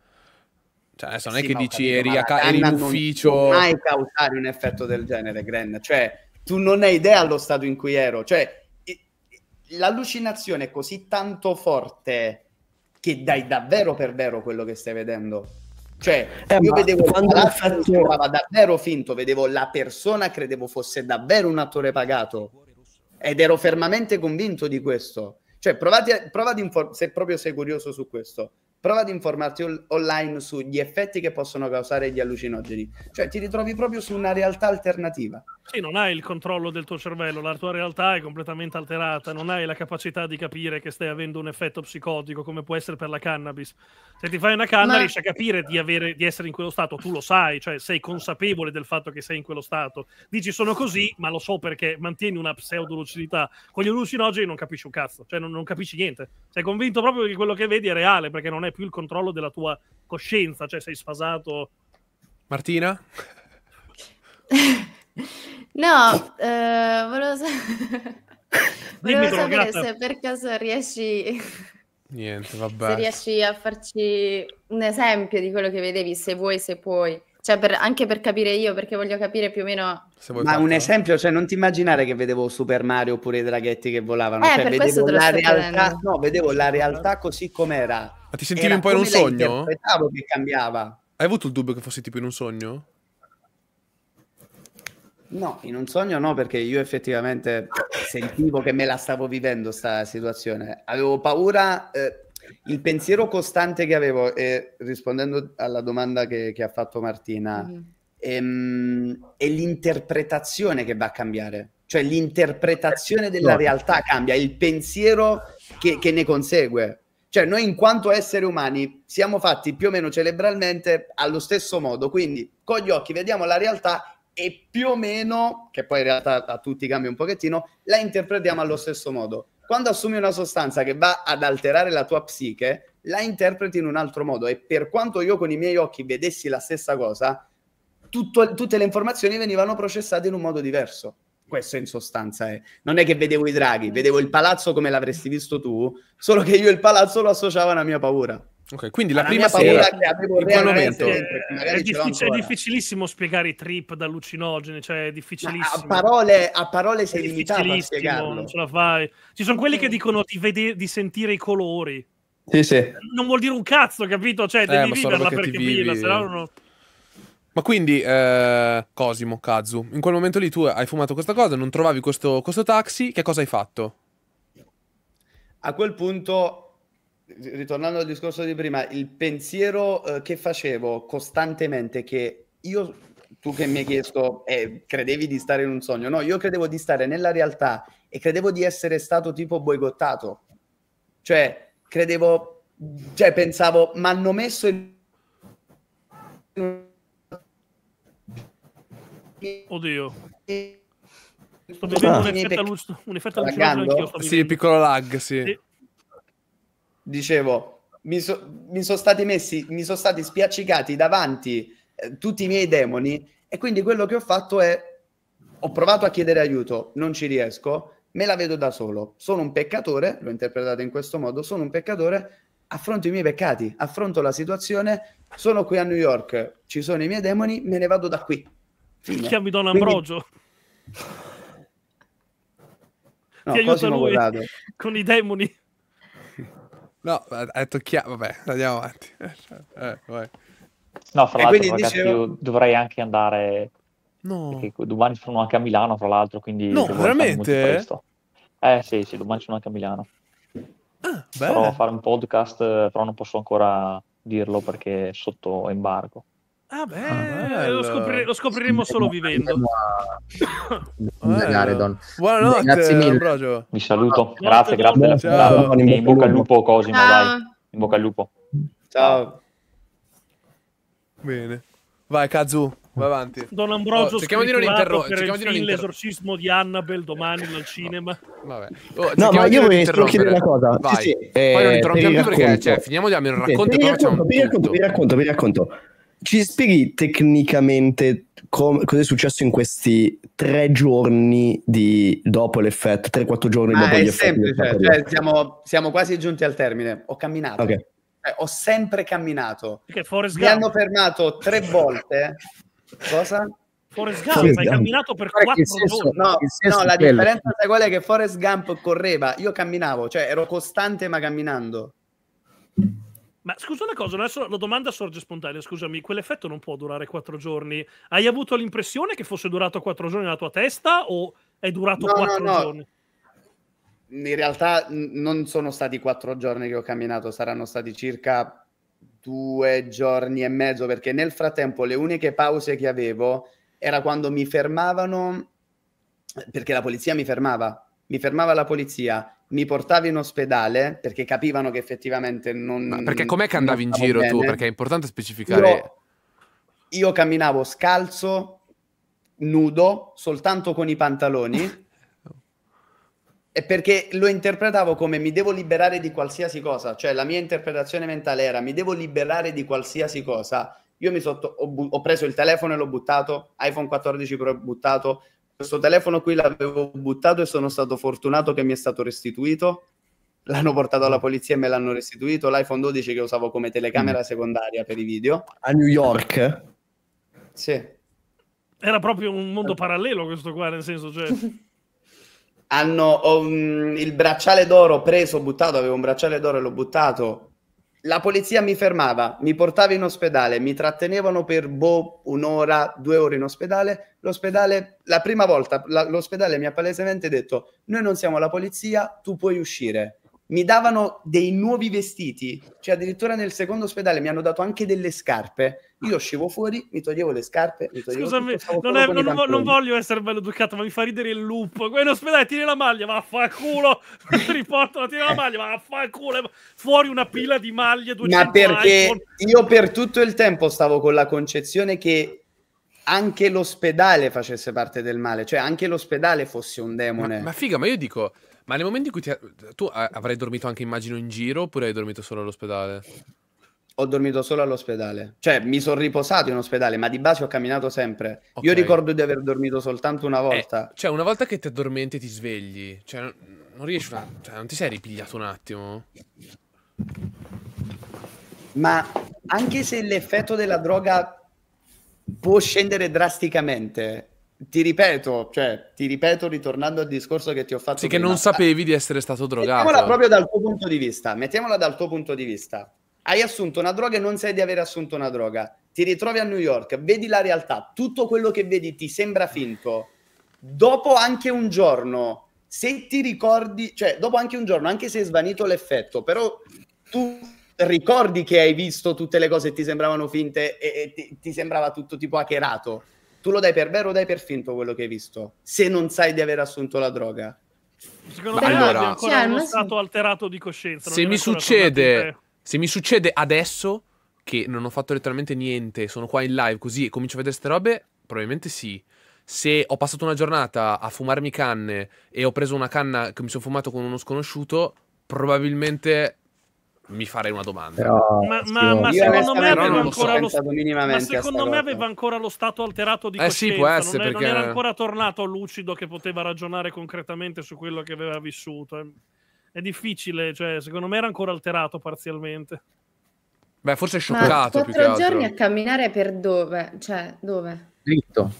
Cioè, adesso non sì, è che dici capito, eri, a ca- eri in ufficio... Non mai causare un effetto del genere, Gren. Cioè, tu non hai idea allo stato in cui ero. Cioè, l'allucinazione è così tanto forte che dai davvero per vero quello che stai vedendo. Cioè, eh, io vedevo quando Palazzo, sembrava davvero finto, vedevo la persona, credevo fosse davvero un attore pagato ed ero fermamente convinto di questo. Cioè, provate, prova ad informarti, se proprio sei curioso su questo, prova ad informarti on- online sugli effetti che possono causare gli allucinogeni. Cioè, ti ritrovi proprio su una realtà alternativa. Sì, non hai il controllo del tuo cervello, la tua realtà è completamente alterata, non hai la capacità di capire che stai avendo un effetto psicotico come può essere per la cannabis. Se ti fai una canna Ma... riesci a capire di, avere, di essere in quello stato, tu lo sai, cioè sei consapevole del fatto che sei in quello stato. Dici sono così, ma lo so perché mantieni una pseudo lucidità. Con gli allucinogeni non capisci un cazzo, cioè non, non capisci niente. Sei convinto proprio che quello che vedi è reale perché non è più il controllo della tua coscienza, cioè sei sfasato. Martina? No, eh, volevo, sa- volevo sapere se per caso riesci... Niente, vabbè. Se riesci a farci un esempio di quello che vedevi, se vuoi, se puoi. Cioè, per, anche per capire io, perché voglio capire più o meno. Ma farlo. un esempio, cioè, non ti immaginare che vedevo Super Mario oppure i draghetti che volavano. Eh, cioè, vedevo la realtà, no, vedevo la realtà così com'era. Ma ti sentivi Era un po' in un sogno? Aspettavo che cambiava. Hai avuto il dubbio che fossi tipo in un sogno? No, in un sogno no, perché io effettivamente sentivo che me la stavo vivendo questa situazione. Avevo paura, eh, il pensiero costante che avevo, eh, rispondendo alla domanda che, che ha fatto Martina, mm. ehm, è l'interpretazione che va a cambiare. Cioè l'interpretazione della certo. realtà cambia, il pensiero che, che ne consegue. Cioè noi in quanto esseri umani siamo fatti più o meno cerebralmente allo stesso modo, quindi con gli occhi vediamo la realtà e più o meno, che poi in realtà a tutti cambia un pochettino, la interpretiamo allo stesso modo. Quando assumi una sostanza che va ad alterare la tua psiche, la interpreti in un altro modo e per quanto io con i miei occhi vedessi la stessa cosa, tutto, tutte le informazioni venivano processate in un modo diverso. Questo in sostanza è. Non è che vedevo i draghi, vedevo il palazzo come l'avresti visto tu, solo che io il palazzo lo associavo alla mia paura. Ok, quindi la, la prima sera che avevo in quel momento eh, è, è, diffic- è, difficilissimo spiegare i trip allucinogeni, cioè è difficilissimo. A parole, a parole sei limitato a spiegarlo. Non ce la fai. Ci sono quelli che dicono di, vede- di sentire i colori. Sì, sì. Non vuol dire un cazzo, capito? Cioè, eh, viverla per capirla, se no non... Ma quindi, eh, Cosimo, Kazu, in quel momento lì tu hai fumato questa cosa, non trovavi questo, questo taxi, che cosa hai fatto? A quel punto ritornando al discorso di prima, il pensiero eh, che facevo costantemente che io, tu che mi hai chiesto, eh, credevi di stare in un sogno, no, io credevo di stare nella realtà e credevo di essere stato tipo boicottato, cioè credevo, cioè pensavo, ma hanno messo il... Oddio. Sto vedendo ah. un'effetta luce, un'effetta luce anch'io. Sì, piccolo lag, sì. E dicevo, mi, so, mi sono stati messi, mi sono stati spiaccicati davanti eh, tutti i miei demoni e quindi quello che ho fatto è, ho provato a chiedere aiuto, non ci riesco, me la vedo da solo, sono un peccatore, l'ho interpretato in questo modo, sono un peccatore, affronto i miei peccati, affronto la situazione, sono qui a New York, ci sono i miei demoni, me ne vado da qui. Fine. Chiami Don Ambrogio. Quindi... No, Ti aiuta lui con i demoni. No, ha detto chiaro, vabbè, andiamo avanti. Eh, no, fra l'altro, ragazzi, dicevo... io dovrei anche andare... No. domani sono anche a Milano, fra l'altro, quindi... No, veramente? Eh sì, sì, domani sono anche a Milano. Ah, Provo a fare un podcast, eh, però non posso ancora dirlo perché è sotto embargo. Ah beh, ah, lo, scopri- lo, scopriremo solo vivendo. Eh, Buonanotte, grazie mille. Ambrogio. Vi saluto. Grazie, grazie. In bocca al lupo Cosimo, In bocca al lupo. Ciao. Bene. Vai Kazu, vai avanti. Don Ambrogio, oh, cerchiamo di non interrompere. Cerchiamo di non L'esorcismo di Annabelle domani al cinema. Vabbè. Oh, no, ma io volevo chiedere una cosa. Vai. Sì, sì. Poi non interrompiamo eh, più perché cioè, finiamo di almeno racconto, sì, racconto, vi racconto, vi racconto, vi racconto. Ci spieghi tecnicamente com- cosa è successo in questi tre giorni di... dopo l'effetto, tre, quattro giorni ah, dopo è semplice, Cioè, siamo, siamo, quasi giunti al termine. Ho camminato. Okay. Eh, ho sempre camminato. Mi Gump. hanno fermato tre volte. cosa? Forrest Gump, Forrest hai Gump. camminato per Guarda, quattro senso, giorni. No, no la quello. differenza è quella che Forrest Gump correva, io camminavo, cioè ero costante ma camminando. Ma scusa una cosa, adesso la domanda sorge spontanea, scusami, quell'effetto non può durare quattro giorni. Hai avuto l'impressione che fosse durato quattro giorni nella tua testa o è durato no, quattro no, no. giorni? In realtà non sono stati quattro giorni che ho camminato, saranno stati circa due giorni e mezzo, perché nel frattempo le uniche pause che avevo era quando mi fermavano, perché la polizia mi fermava, mi fermava la polizia, mi portavi in ospedale perché capivano che effettivamente non... Ma perché com'è che andavi in giro bene. tu? Perché è importante specificare... Io, io camminavo scalzo, nudo, soltanto con i pantaloni. E perché lo interpretavo come mi devo liberare di qualsiasi cosa, cioè la mia interpretazione mentale era mi devo liberare di qualsiasi cosa. Io mi sotto, ho, ho preso il telefono e l'ho buttato, iPhone 14 Pro buttato, questo telefono qui l'avevo buttato e sono stato fortunato che mi è stato restituito. L'hanno portato alla polizia e me l'hanno restituito. L'iPhone 12 che usavo come telecamera mm. secondaria per i video. A New York? Sì. Era proprio un mondo parallelo questo qua, nel senso, cioè... Hanno um, il bracciale d'oro preso, buttato, avevo un bracciale d'oro e l'ho buttato la polizia mi fermava, mi portava in ospedale, mi trattenevano per boh, un'ora, due ore in ospedale. L'ospedale, la prima volta, la, l'ospedale mi ha palesemente detto: Noi non siamo la polizia, tu puoi uscire mi davano dei nuovi vestiti, cioè addirittura nel secondo ospedale mi hanno dato anche delle scarpe. Io uscivo fuori, mi toglievo le scarpe. Toglievo Scusami, tutto, non, è, non, non, voglio essere bello educato, ma mi fa ridere il loop. Qua in ospedale tira la maglia, vaffanculo. Ti riportano, tira la maglia, vaffanculo. Fuori una pila di maglie. Ma perché iPhone. io per tutto il tempo stavo con la concezione che anche l'ospedale facesse parte del male, cioè anche l'ospedale fosse un demone. Ma, ma figa, ma io dico, ma nel momento in cui ti... tu avrai dormito anche, immagino, in giro oppure hai dormito solo all'ospedale? Ho dormito solo all'ospedale, cioè mi sono riposato in ospedale, ma di base ho camminato sempre. Okay. Io ricordo di aver dormito soltanto una volta. Eh, cioè, una volta che ti addormenti ti svegli, cioè, non riesci, a... cioè, non ti sei ripigliato un attimo? Ma anche se l'effetto della droga può scendere drasticamente, ti ripeto, cioè, ti ripeto ritornando al discorso che ti ho fatto. Sì, prima. che non sapevi di essere stato drogato. Mettiamola proprio dal tuo punto di vista. Mettiamola dal tuo punto di vista. Hai assunto una droga e non sai di aver assunto una droga. Ti ritrovi a New York, vedi la realtà, tutto quello che vedi ti sembra finto. Dopo anche un giorno, se ti ricordi, cioè dopo anche un giorno, anche se è svanito l'effetto, però tu ricordi che hai visto tutte le cose e ti sembravano finte e, e ti, ti sembrava tutto tipo hackerato tu lo dai per vero o dai per finto quello che hai visto? Se non sai di aver assunto la droga. Secondo Ma me allora, è ancora cioè, uno stato alterato di coscienza. Se mi, succede, se mi succede adesso che non ho fatto letteralmente niente, sono qua in live così e comincio a vedere queste robe, probabilmente sì se ho passato una giornata a fumarmi canne e ho preso una canna che mi sono fumato con uno sconosciuto, probabilmente mi farei una domanda. ma, secondo me aveva ancora lo stato alterato di eh coscienza, sì, può essere, non, perché... non era ancora tornato lucido che poteva ragionare concretamente su quello che aveva vissuto. È, è difficile, cioè, secondo me era ancora alterato parzialmente. Beh, forse è scioccato ma quattro giorni altro. a camminare per dove? Cioè, dove? Dritto.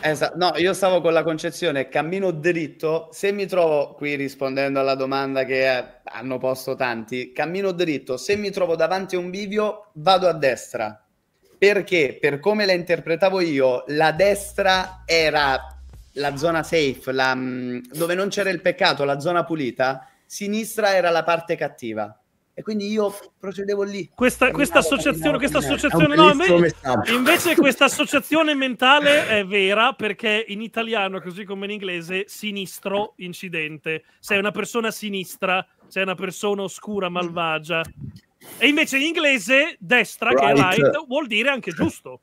Esatto, no, io stavo con la concezione cammino dritto, se mi trovo qui rispondendo alla domanda che eh, hanno posto tanti, cammino dritto, se mi trovo davanti a un bivio vado a destra, perché per come la interpretavo io, la destra era la zona safe, la, mm, dove non c'era il peccato, la zona pulita, sinistra era la parte cattiva e quindi io procedevo lì. Questa, questa associazione, questa associazione no, invece, invece questa associazione mentale è vera perché in italiano, così come in inglese, sinistro incidente. Sei una persona sinistra, sei una persona oscura, malvagia. E invece in inglese destra, right. che è right, vuol dire anche giusto.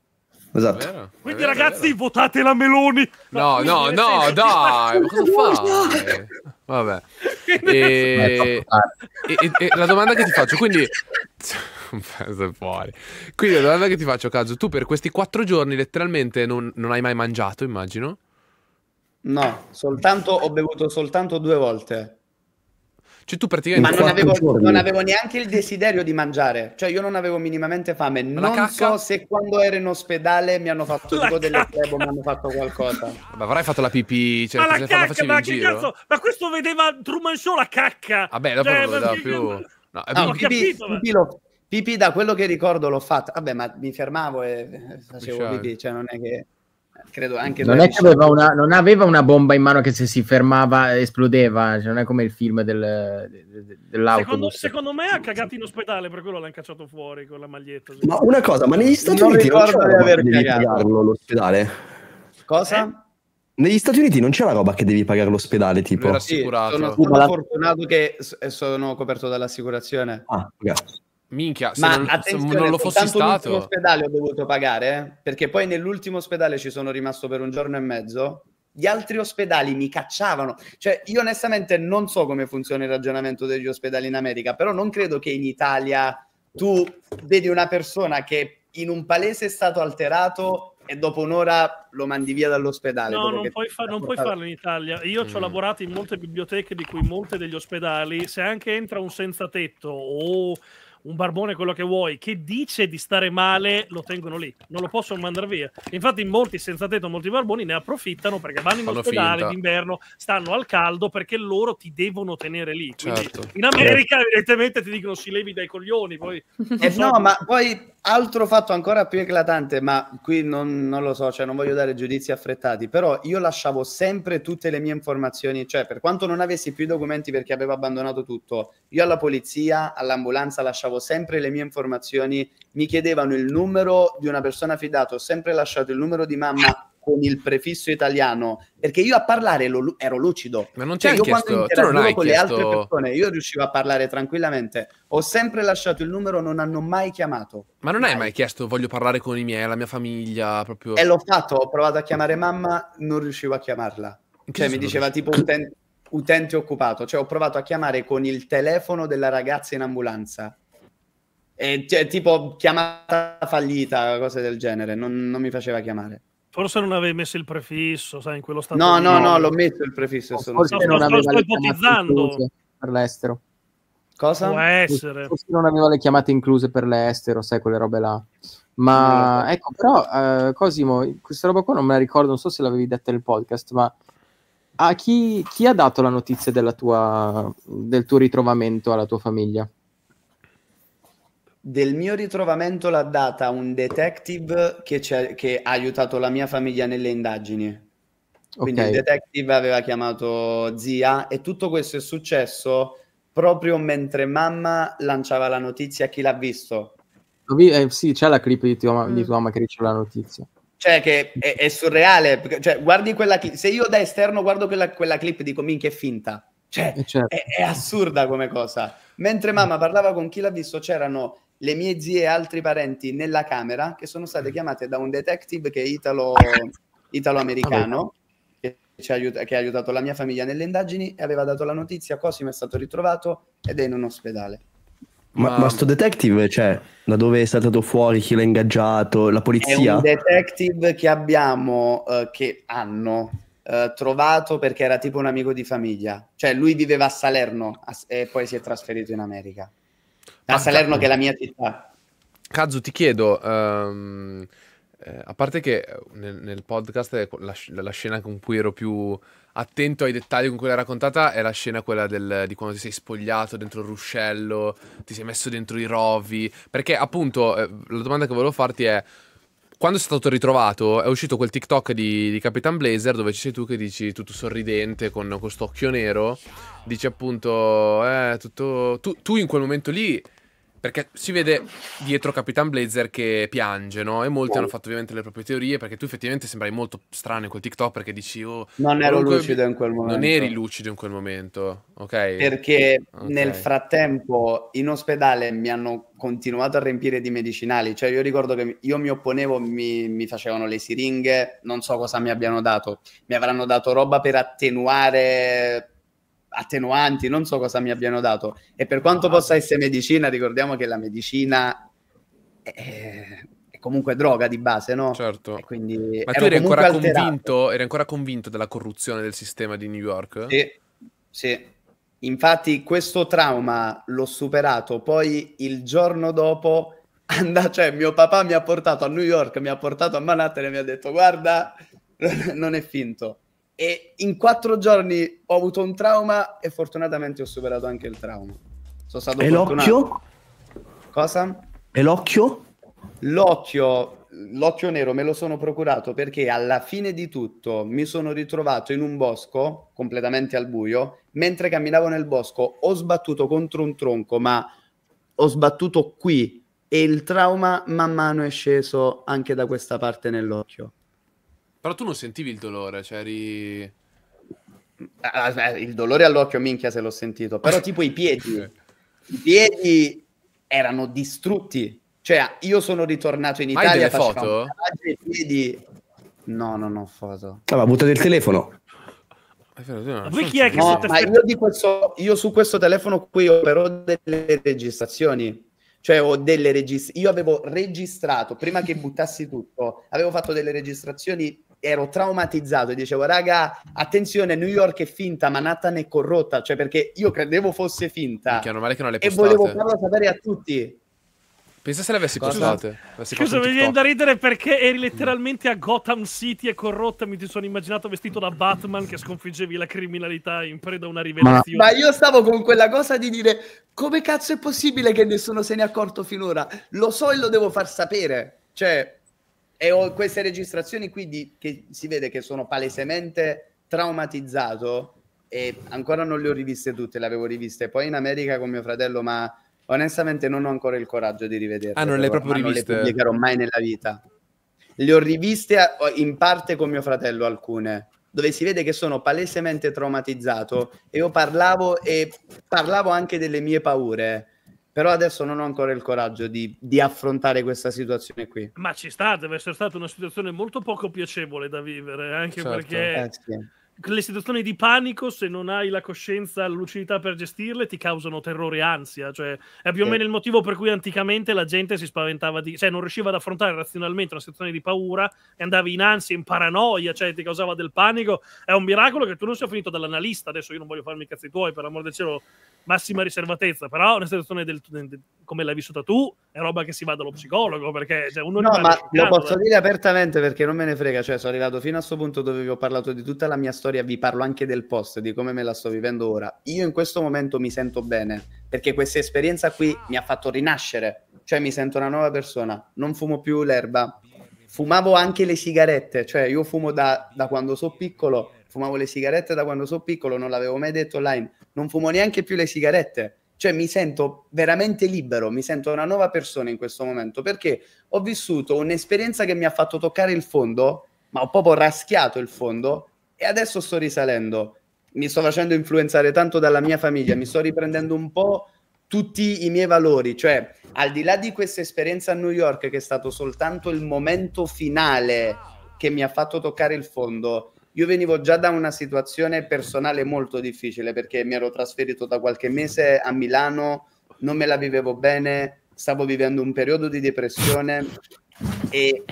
Esatto. È vero, è Quindi vero, ragazzi votate la Meloni. No, no, no, dai, ma cosa fa? Vabbè. E... E, e, la domanda che ti faccio, quindi... Quindi la domanda che ti faccio, Caso, tu per questi quattro giorni letteralmente non, non hai mai mangiato, immagino? No, soltanto, ho bevuto soltanto due volte. Cioè tu praticamente... Ma non avevo, non avevo, neanche il desiderio di mangiare, cioè io non avevo minimamente fame. La non cacca? so se quando ero in ospedale mi hanno fatto tipo delle flebo, mi hanno fatto qualcosa. Ma avrai fatto la pipì, cioè, ma la cacca, ma che cazzo? Ma questo vedeva Truman Show la cacca! Vabbè, dopo cioè, non lo vedeva ma... più... No, no, no eh, pipì, capito, pipì lo, Pipì, da quello che ricordo, l'ho fatto. Vabbè, ma mi fermavo e facevo pipì, cioè non è che credo anche non, è che aveva una, non aveva una bomba in mano che se si fermava esplodeva, cioè non è come il film del, de, dell'auto. Secondo, secondo, me ha cagato in ospedale, per quello l'hanno cacciato fuori con la maglietta. Ma una cosa, ma negli Stati non Uniti non c'era di aver cagato l'ospedale? Cosa? Eh? Negli Stati Uniti non c'è la roba che devi pagare l'ospedale, tipo. Sì, sono, sono fortunato che sono coperto dall'assicurazione. Ah, grazie. Minchia, se ma non, attenzione, non lo fossi stato... ospedale ho dovuto pagare, eh? perché poi nell'ultimo ospedale ci sono rimasto per un giorno e mezzo, gli altri ospedali mi cacciavano. Cioè, io onestamente non so come funziona il ragionamento degli ospedali in America, però non credo che in Italia tu vedi una persona che in un palese è stato alterato e dopo un'ora lo mandi via dall'ospedale. No, non, puoi, fa- non puoi, farlo in Italia. Io mm. ci ho mm. lavorato in molte biblioteche, di cui molte degli ospedali. Se anche entra un senza tetto o un barbone, quello che vuoi, che dice di stare male, lo tengono lì, non lo possono mandare via. Infatti, molti senza tetto, molti barboni ne approfittano perché vanno in ospedale d'inverno, stanno al caldo perché loro ti devono tenere lì. certo. In America, evidentemente, ti dicono si levi dai coglioni. Poi, eh so, no, ma poi Altro fatto ancora più eclatante, ma qui non, non, lo so, cioè non voglio dare giudizi affrettati, però io lasciavo sempre tutte le mie informazioni, cioè per quanto non avessi più i documenti perché avevo abbandonato tutto, io alla polizia, all'ambulanza lasciavo sempre le mie informazioni, mi chiedevano il numero di una persona fidata, ho sempre lasciato il numero di mamma, con il prefisso italiano, perché io a parlare lo, ero lucido. Ma non c'è cioè, io chiesto, quando interagivo con chiesto... le altre persone, io riuscivo a parlare tranquillamente. Ho sempre lasciato il numero, non hanno mai chiamato. Ma non mai. hai mai chiesto voglio parlare con i miei, la mia famiglia, proprio... E l'ho fatto, ho provato a chiamare mamma, non riuscivo a chiamarla. Cioè mi diceva tipo utente, utente occupato, cioè ho provato a chiamare con il telefono della ragazza in ambulanza. E, cioè, tipo chiamata fallita, cose del genere, non, non mi faceva chiamare. Forse non avevi messo il prefisso, sai, in quello stato. No, no, no, l'ho messo il prefisso. No, forse non sto, sto ipotizzando. Per l'estero. Cosa? Può essere. Forse non aveva le chiamate incluse per l'estero, sai, quelle robe là. Ma mm. ecco, però, uh, Cosimo, questa roba qua non me la ricordo, non so se l'avevi detta nel podcast, ma a chi, chi ha dato la notizia tua, del tuo ritrovamento alla tua famiglia? del mio ritrovamento l'ha data un detective che, che ha aiutato la mia famiglia nelle indagini. Quindi okay. il detective aveva chiamato zia e tutto questo è successo proprio mentre mamma lanciava la notizia a chi l'ha visto. Eh, sì, c'è la clip di tua, mamma, mm. di tua mamma che riceve la notizia. Cioè, che è, è surreale. Cioè, guardi quella clip. Se io da esterno guardo quella, quella clip, dico minchia, è finta. Cioè, eh, certo. è, è assurda come cosa. Mentre mamma parlava con chi l'ha visto, c'erano le mie zie e altri parenti nella camera che sono state mm. chiamate da un detective che è italo, italo-americano ah, che, aiuta, che, ha aiutato la mia famiglia nelle indagini e aveva dato la notizia Cosimo è stato ritrovato ed è in un ospedale ma, ma, sto detective, cioè, da dove è stato fuori, chi l'ha ingaggiato, la polizia? È un detective che abbiamo, eh, che hanno eh, trovato perché era tipo un amico di famiglia. Cioè, lui viveva a Salerno a, e poi si è trasferito in America. A Salerno, ah, che è la mia città. Kazu, ti chiedo, um, eh, a parte che eh, nel, nel podcast la, la, scena con cui ero più attento ai dettagli con cui l'hai raccontata è la scena quella del, di quando ti sei spogliato dentro il ruscello, ti sei messo dentro i rovi, perché appunto eh, la domanda che volevo farti è quando sei stato ritrovato è uscito quel TikTok di, di Capitan Blazer dove ci sei tu che dici tutto sorridente con questo occhio nero, dici appunto eh, tutto... Tu, tu in quel momento lì perché si vede dietro Capitan Blazer che piange, no? E molti oh. hanno fatto ovviamente le proprie teorie, perché tu effettivamente sembrai molto strano in quel TikTok perché dici, oh... Non ero lucido in quel momento. Non eri lucido in quel momento, ok? Perché okay. nel frattempo in ospedale mi hanno continuato a riempire di medicinali, cioè io ricordo che io mi opponevo, mi, mi facevano le siringhe, non so cosa mi abbiano dato, mi avranno dato roba per attenuare attenuanti, non so cosa mi abbiano dato. E per quanto ah, possa essere medicina, ricordiamo che la medicina è, è comunque droga di base, no? Certo. E quindi Ma tu eri ancora, convinto, eri ancora, convinto, della corruzione del sistema di New York? Sì, sì. Infatti questo trauma l'ho superato, poi il giorno dopo... And- cioè, mio papà mi ha portato a New York, mi ha portato a Manhattan e mi ha detto: Guarda, non è finto e in quattro giorni ho avuto un trauma e fortunatamente ho superato anche il trauma. Sono stato e fortunato. l'occhio? Cosa? E l'occhio? L'occhio, l'occhio nero me lo sono procurato perché alla fine di tutto mi sono ritrovato in un bosco completamente al buio. Mentre camminavo nel bosco ho sbattuto contro un tronco, ma ho sbattuto qui e il trauma man mano è sceso anche da questa parte nell'occhio. Però tu non sentivi il dolore, cioè eri... Eh, ah, eh, il dolore all'occhio, minchia se l'ho sentito, però tipo i piedi, i piedi erano distrutti. Cioè, io sono ritornato in Italia. Hai foto? I piedi... No, non ho foto. Ah, ma buttate il telefono. Voi chi è che no, ma io, di questo, io su questo telefono qui ho però delle registrazioni. Cioè, ho delle registrazioni. Io avevo registrato prima che buttassi tutto, avevo fatto delle registrazioni ero traumatizzato e dicevo, raga, attenzione, New York è finta, ma Nathan è corrotta, cioè perché io credevo fosse finta. Che non male che non le postate. E volevo farlo sapere a tutti. Pensa se le avessi postate. Scusa, mi viene da ridere perché eri letteralmente a Gotham City e corrotta. Mi ti sono immaginato vestito da Batman che sconfiggevi la criminalità in preda a una rivelazione. Ma, ma io stavo con quella cosa di dire: come cazzo è possibile che nessuno se ne è accorto finora? Lo so e lo devo far sapere. Cioè, e ho queste registrazioni qui di, che si vede che sono palesemente traumatizzato e ancora non le ho riviste tutte, le avevo riviste poi in America con mio fratello, ma onestamente non ho ancora il coraggio di rivederle. Ah, non le hai proprio riviste? Non le pubblicherò mai nella vita. Le ho riviste in parte con mio fratello alcune, dove si vede che sono palesemente traumatizzato e io parlavo e parlavo anche delle mie paure però adesso non ho ancora il coraggio di, di, affrontare questa situazione qui. Ma ci sta, deve essere stata una situazione molto poco piacevole da vivere, anche certo, perché eh, sì. le situazioni di panico, se non hai la coscienza, la lucidità per gestirle, ti causano terrore e ansia, cioè è più o meno eh. il motivo per cui anticamente la gente si spaventava di, cioè non riusciva ad affrontare razionalmente una situazione di paura e andavi in ansia, in paranoia, cioè ti causava del panico. È un miracolo che tu non sia finito dall'analista, adesso io non voglio farmi i cazzi tuoi, per amor del cielo massima riservatezza, però una situazione del, del, come l'hai vissuta tu è roba che si va dallo psicologo, perché cioè, uno... No, ma lo posso eh. dire apertamente perché non me ne frega, cioè sono arrivato fino a questo punto dove vi ho parlato di tutta la mia storia, vi parlo anche del post, di come me la sto vivendo ora. Io in questo momento mi sento bene, perché questa esperienza qui mi ha fatto rinascere, cioè mi sento una nuova persona, non fumo più l'erba, fumavo anche le sigarette, cioè io fumo da, da quando sono piccolo fumavo le sigarette da quando sono piccolo, non l'avevo mai detto online, non fumo neanche più le sigarette. Cioè mi sento veramente libero, mi sento una nuova persona in questo momento perché ho vissuto un'esperienza che mi ha fatto toccare il fondo, ma ho proprio raschiato il fondo e adesso sto risalendo. Mi sto facendo influenzare tanto dalla mia famiglia, mi sto riprendendo un po' tutti i miei valori, cioè al di là di questa esperienza a New York che è stato soltanto il momento finale che mi ha fatto toccare il fondo, io venivo già da una situazione personale molto difficile perché mi ero trasferito da qualche mese a Milano, non me la vivevo bene, stavo vivendo un periodo di depressione e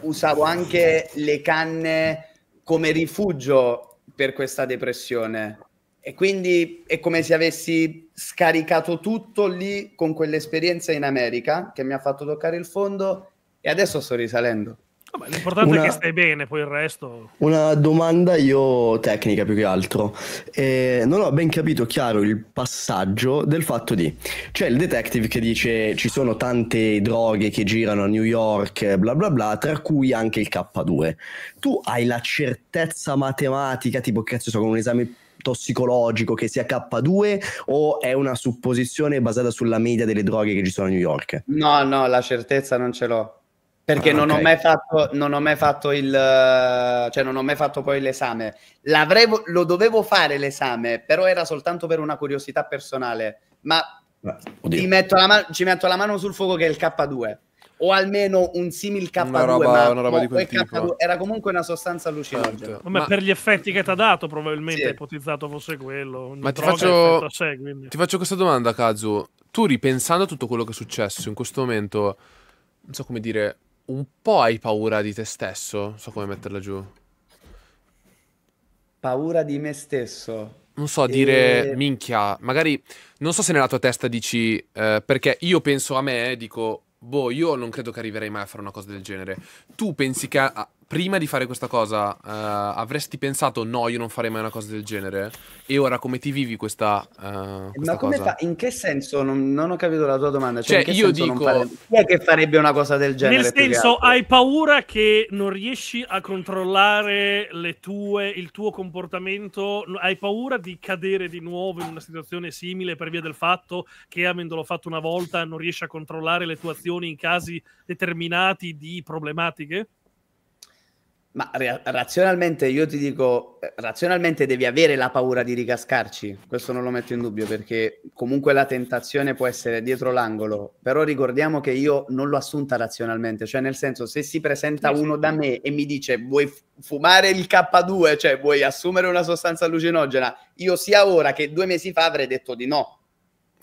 usavo anche le canne come rifugio per questa depressione. E quindi è come se avessi scaricato tutto lì con quell'esperienza in America che mi ha fatto toccare il fondo e adesso sto risalendo. Vabbè, l'importante una, è che stai bene, poi il resto. Una domanda io tecnica più che altro. Eh, non ho ben capito chiaro il passaggio del fatto di c'è il detective che dice ci sono tante droghe che girano a New York, bla bla bla, tra cui anche il K2. Tu hai la certezza matematica, tipo cazzo, so, con un esame tossicologico che sia K2 o è una supposizione basata sulla media delle droghe che ci sono a New York? No, no, la certezza non ce l'ho. Perché ah, non, ho mai fatto, non ho mai fatto il cioè non ho mai fatto poi l'esame. L'avrei, lo dovevo fare l'esame, però era soltanto per una curiosità personale. Ma metto ma- ci metto la mano sul fuoco che è il K2 o almeno un simil K2, una roba, una roba K2 era comunque una sostanza allucinante. Certo. Ma, per gli effetti che ti ha dato, probabilmente sì. ipotizzato fosse quello. Ma ti faccio, sé, ti faccio, questa domanda, Kazu. Tu ripensando a tutto quello che è successo in questo momento, non so come dire, un po' hai paura di te stesso. So come metterla giù. Paura di me stesso. Non so, dire e... Eh. minchia. Magari non so se nella tua testa dici eh, perché io penso a me, dico boh, io non credo che arriverei mai a fare una cosa del genere. Tu pensi che a, prima di fare questa cosa uh, avresti pensato no, io non farei mai una cosa del genere? E ora come ti vivi questa, uh, questa Ma come cosa? fa? In che senso? Non, non, ho capito la tua domanda. Cioè, cioè io dico... Fare... Chi è che farebbe una cosa del genere? Nel senso, hai paura che non riesci a controllare tue, il tuo comportamento? Hai paura di cadere di nuovo in una situazione simile per via del fatto che, avendolo fatto una volta, non riesci a controllare le tue azioni in casi determinati di problematiche? Ma re- razionalmente io ti dico, razionalmente devi avere la paura di ricascarci, questo non lo metto in dubbio perché comunque la tentazione può essere dietro l'angolo, però ricordiamo che io non l'ho assunta razionalmente, cioè nel senso se si presenta uno da me e mi dice vuoi fumare il K2, cioè vuoi assumere una sostanza allucinogena, io sia ora che due mesi fa avrei detto di no.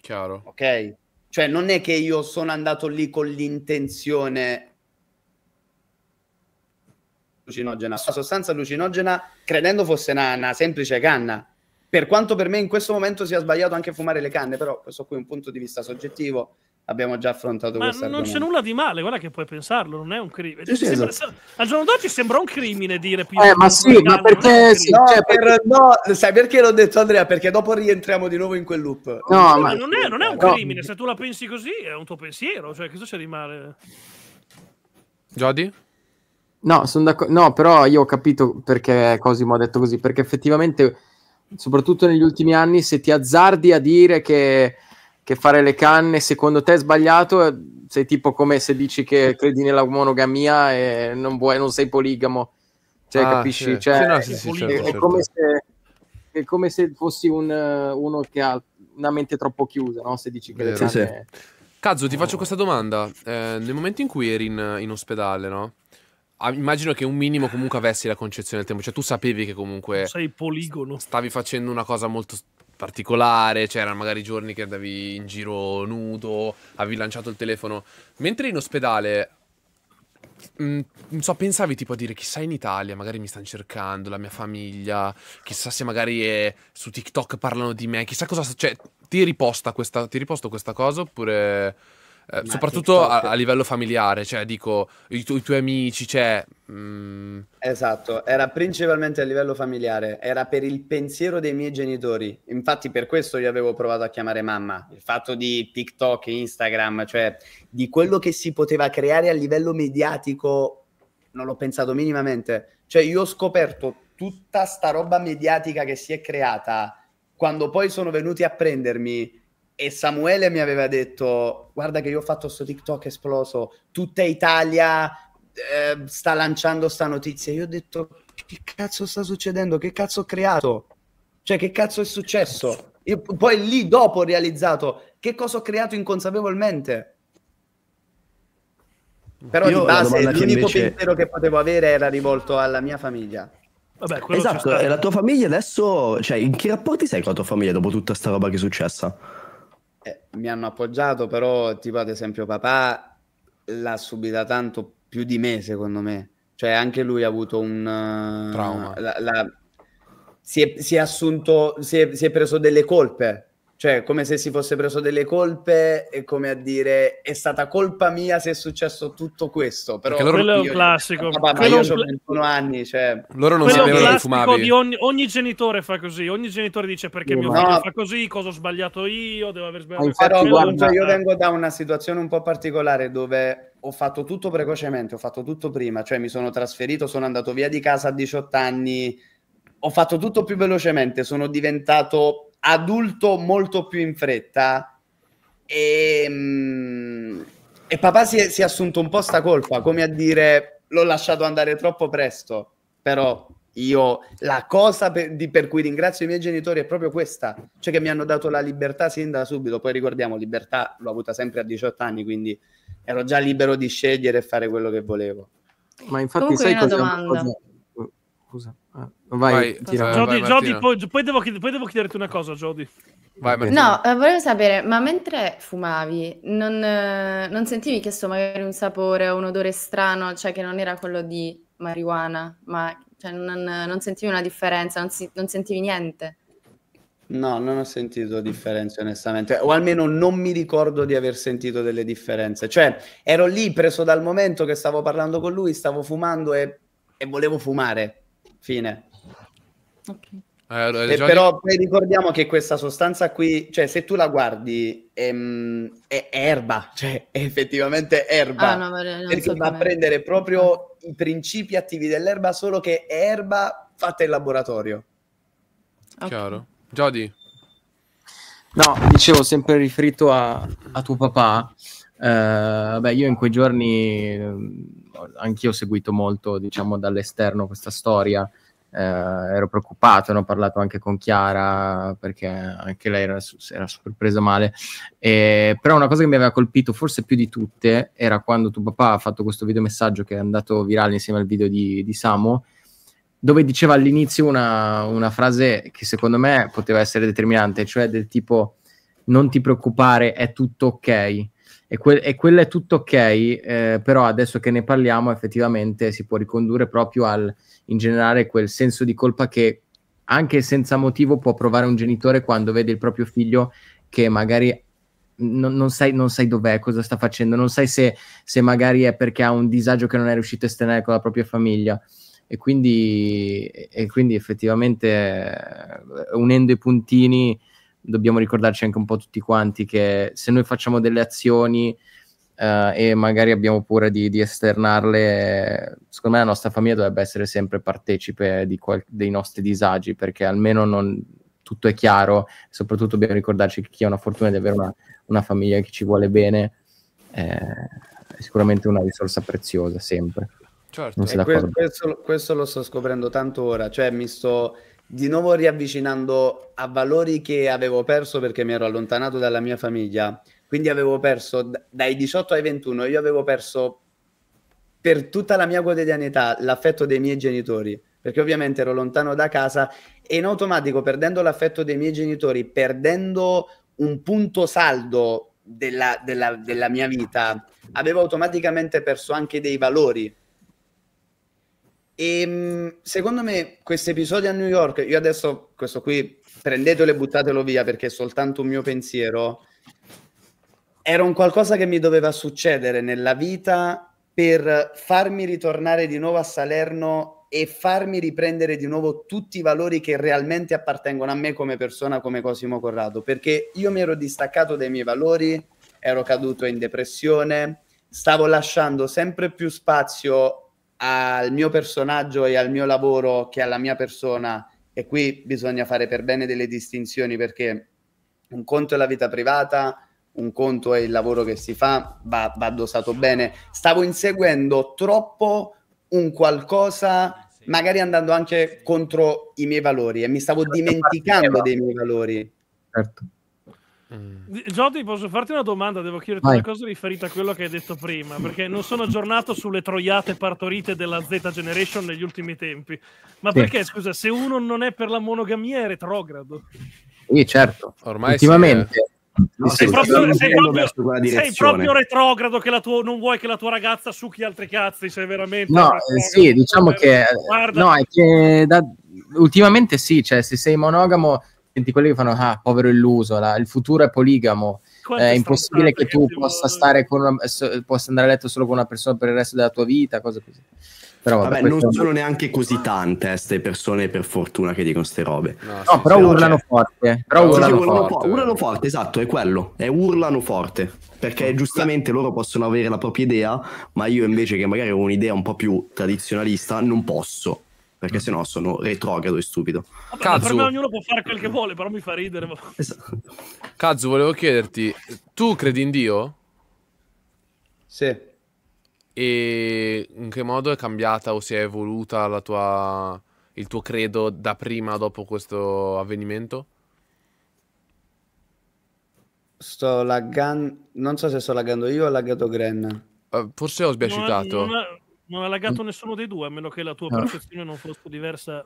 Chiaro. Ok? Cioè non è che io sono andato lì con l'intenzione allucinogena, sta sostanza allucinogena credendo fosse una, una semplice canna. Per quanto per me in questo momento sia sbagliato anche fumare le canne, però questo qui è un punto di vista soggettivo, abbiamo già affrontato questo. Ma non c'è nulla di male, guarda che puoi pensarlo, non è un crimine. Sì, sì, sembra, esatto. Al giorno d'oggi sembra un crimine dire più. Eh, ma sì, ma perché, sì, cioè, no, cioè, per, no, sai perché l'ho detto Andrea? Perché dopo rientriamo di nuovo in quel loop. No, no ma non è, non è, un crimine, se tu la pensi così è un tuo pensiero, cioè che cosa c'è di male? Jody? No, sono d'accordo. No, però io ho capito perché Cosimo ha detto così, perché effettivamente, soprattutto negli ultimi anni, se ti azzardi a dire che, che fare le canne secondo te è sbagliato, sei tipo come se dici che credi nella monogamia e non, vuoi, non sei poligamo. Cioè, ah, capisci? Cioè, sì, no, sì, è, certo, è, certo. Come se, è, come se, fossi un, uno che ha una mente troppo chiusa, no? Se dici che Vero, le canne... Cazzo, ti faccio questa domanda. Eh, nel momento in cui eri in, in ospedale, no? Ah, immagino che un minimo comunque avessi la concezione del tempo, cioè tu sapevi che comunque... Sei poligono. Stavi facendo una cosa molto particolare, c'erano cioè magari giorni che andavi in giro nudo, avevi lanciato il telefono. Mentre in ospedale, mm, non so, pensavi tipo a dire chissà in Italia, magari mi stanno cercando, la mia famiglia, chissà se magari è, eh, su TikTok parlano di me, chissà cosa... Cioè, ti riposta questa, ti riposto questa cosa oppure... Eh, soprattutto a, a, livello familiare, cioè dico, i, tu- i tuoi amici, cioè... Mm... Esatto, era principalmente a livello familiare, era per il pensiero dei miei genitori. Infatti per questo io avevo provato a chiamare mamma, il fatto di TikTok, Instagram, cioè di quello che si poteva creare a livello mediatico, non l'ho pensato minimamente. Cioè io ho scoperto tutta sta roba mediatica che si è creata quando poi sono venuti a prendermi e Samuele mi aveva detto guarda che io ho fatto questo TikTok esploso, tutta Italia eh, sta lanciando sta notizia. Io ho detto che cazzo sta succedendo? Che cazzo ho creato? Cioè che cazzo è successo? Io poi lì dopo ho realizzato che cosa ho creato inconsapevolmente. Però io di base l'unico invece... pensiero che potevo avere era rivolto alla mia famiglia. Vabbè, esatto, e la tua famiglia adesso, cioè in che rapporti sei con la tua famiglia dopo tutta sta roba che è successa? eh, mi hanno appoggiato, però tipo ad esempio papà l'ha subita tanto più di me, secondo me. Cioè anche lui ha avuto un... Uh, Trauma. La, la, si, è, si, è, assunto, si è, si è preso delle colpe cioè, come se si fosse preso delle colpe e come a dire è stata colpa mia se è successo tutto questo. Però loro, ah, quello io, è un classico. Papà, ma io ho 21 anni, cioè... Loro non quello sapevano che fumavi. Ogni, ogni, genitore fa così, ogni genitore dice perché no. mio figlio no. fa così, cosa ho sbagliato io, devo aver sbagliato. Però guarda, cioè, io eh. vengo da una situazione un po' particolare dove ho fatto tutto precocemente, ho fatto tutto prima, cioè mi sono trasferito, sono andato via di casa a 18 anni, ho fatto tutto più velocemente, sono diventato adulto molto più in fretta e, ehm, e papà si è, si è, assunto un po' sta colpa, come a dire l'ho lasciato andare troppo presto, però io la cosa per, di, per cui ringrazio i miei genitori è proprio questa, cioè che mi hanno dato la libertà sin da subito, poi ricordiamo libertà l'ho avuta sempre a 18 anni, quindi ero già libero di scegliere e fare quello che volevo. Ma infatti Comunque sai una cosa, cosa? Scusa. Eh, vai, vai, eh, Jody, poi, devo, chiederti una cosa, Jody. Vai, no, eh, volevo sapere, ma mentre fumavi, non, non sentivi che so magari un sapore o un odore strano, cioè che non era quello di marijuana, ma cioè, non, non, sentivi una differenza, non, si, non sentivi niente? No, non ho sentito differenze onestamente, o almeno non mi ricordo di aver sentito delle differenze. Cioè, ero lì preso dal momento che stavo parlando con lui, stavo fumando e, e volevo fumare Fine. Okay. Eh, eh però poi ricordiamo che questa sostanza qui, cioè se tu la guardi, è, ehm, è erba, cioè è effettivamente erba, ah, no, perché so va a prendere proprio i principi attivi dell'erba, solo che è erba fatta in laboratorio. Okay. Chiaro. Jody? No, dicevo sempre riferito a, a tuo papà, eh, beh io in quei giorni anch'io ho seguito molto, diciamo, dall'esterno questa storia. Eh, ero preoccupato, ne ho parlato anche con Chiara perché anche lei era, era super presa male. Eh, però una cosa che mi aveva colpito forse più di tutte era quando tuo papà ha fatto questo videomessaggio che è andato virale insieme al video di, di Samo, dove diceva all'inizio una, una, frase che secondo me poteva essere determinante, cioè del tipo non ti preoccupare, è tutto ok e, que- e quello è tutto ok, eh, però adesso che ne parliamo effettivamente si può ricondurre proprio al, in generale, quel senso di colpa che anche senza motivo può provare un genitore quando vede il proprio figlio che magari non, non, sai, non, sai, dov'è, cosa sta facendo, non sai se, se, magari è perché ha un disagio che non è riuscito a esternare con la propria famiglia. E quindi, e quindi effettivamente eh, unendo i puntini dobbiamo ricordarci anche un po' tutti quanti che se noi facciamo delle azioni eh, e magari abbiamo pure di, di, esternarle, secondo me la nostra famiglia dovrebbe essere sempre partecipe qual- dei nostri disagi perché almeno non, tutto è chiaro, soprattutto dobbiamo ricordarci che chi ha una fortuna di avere una, una famiglia che ci vuole bene eh, è sicuramente una risorsa preziosa sempre. Certo, questo, questo, lo sto scoprendo tanto ora, cioè mi sto di nuovo riavvicinando a valori che avevo perso perché mi ero allontanato dalla mia famiglia. Quindi avevo perso dai 18 ai 21, io avevo perso per tutta la mia quotidianità l'affetto dei miei genitori, perché ovviamente ero lontano da casa e in automatico perdendo l'affetto dei miei genitori, perdendo un punto saldo della, della, della mia vita, avevo automaticamente perso anche dei valori e, ehm, secondo me questo episodio a New York, io adesso questo qui prendetelo e buttatelo via perché è soltanto un mio pensiero, era un qualcosa che mi doveva succedere nella vita per farmi ritornare di nuovo a Salerno e farmi riprendere di nuovo tutti i valori che realmente appartengono a me come persona, come Cosimo Corrado, perché io mi ero distaccato dai miei valori, ero caduto in depressione, stavo lasciando sempre più spazio al mio personaggio e al mio lavoro che alla mia persona. E qui bisogna fare per bene delle distinzioni perché un conto è la vita privata, un conto è il lavoro che si fa, va, va dosato bene. Stavo inseguendo troppo un qualcosa magari andando anche contro i miei valori e mi stavo certo, dimenticando certo. dei miei valori. Certo. Mm. Jody, posso farti una domanda? Devo chiederti Vai. una cosa riferita a quello che hai detto prima, perché non sono aggiornato sulle troiate partorite della Z Generation negli ultimi tempi. Ma sì. perché, scusa, se uno non è per la monogamia è retrogrado? Sì, certo. Ormai Ultimamente... No, sei, proprio, sei, proprio, sei, proprio, retrogrado che tua, non vuoi che la tua ragazza succhi altri cazzi, sei veramente... No, eh, sì, diciamo che... Eh, no, è che da, ultimamente sì, cioè se sei monogamo senti quelli che fanno, ah, povero illuso, la, il futuro è poligamo. Quanto è impossibile che tu possa, stare con una, so, possa andare a letto solo con una persona per il resto della tua vita, cose così. Però, vabbè, vabbè non sono momento. neanche così tante queste eh, persone, per fortuna, che dicono queste robe. No, no però, urlano cioè... forte. Eh. Però no, urlano, sì, urlano, forte. Po- urlano, forte. esatto, è quello. È urlano forte. Perché giustamente loro possono avere la propria idea, ma io invece che magari ho un'idea un po' più tradizionalista, non posso perché mm. sennò sono retrogrado e stupido. Vabbè, Kazu... Per me ognuno può fare quel che vuole, però mi fa ridere. Esatto. Kazu, volevo chiederti, tu credi in Dio? Sì. E in che modo è cambiata o si è evoluta tua... il tuo credo da prima, dopo questo avvenimento? Sto laggando, non so se sto laggando io o ha laggato Gren. Uh, forse ho sbiascitato. Non è, non ha lagato nessuno dei due, a meno che la tua ah. percezione non fosse diversa.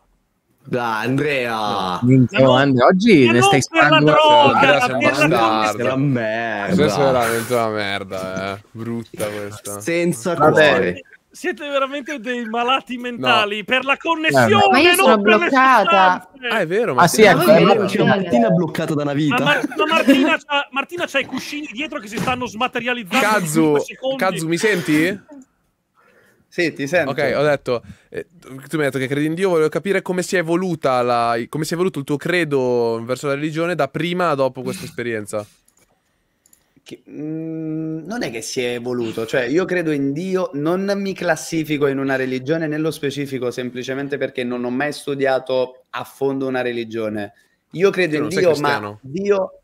Da Andrea, no, Andrea. oggi ne stai sparando droga, la bastardo, la merda. Questa è veramente una merda, eh. brutta questa. Senza Vabbè. Siete veramente dei malati mentali no. per la eh, connessione. Ma io sono bloccata. Ah, è vero. Ma ah, sì, è ecco, Martina bloccata da una vita. Ma, Mar- ma Martina, c'ha, Martina c'ha i cuscini dietro che si stanno smaterializzando. Kazu, Kazu mi senti? Sì, ti sento. Ok, ho detto, eh, tu mi hai detto che credi in Dio, volevo capire come si è evoluta la, come si è evoluto il tuo credo verso la religione da prima a dopo questa esperienza. Che, mh, mm, non è che si è evoluto, cioè io credo in Dio, non mi classifico in una religione nello specifico semplicemente perché non ho mai studiato a fondo una religione. Io credo in Dio, ma Dio...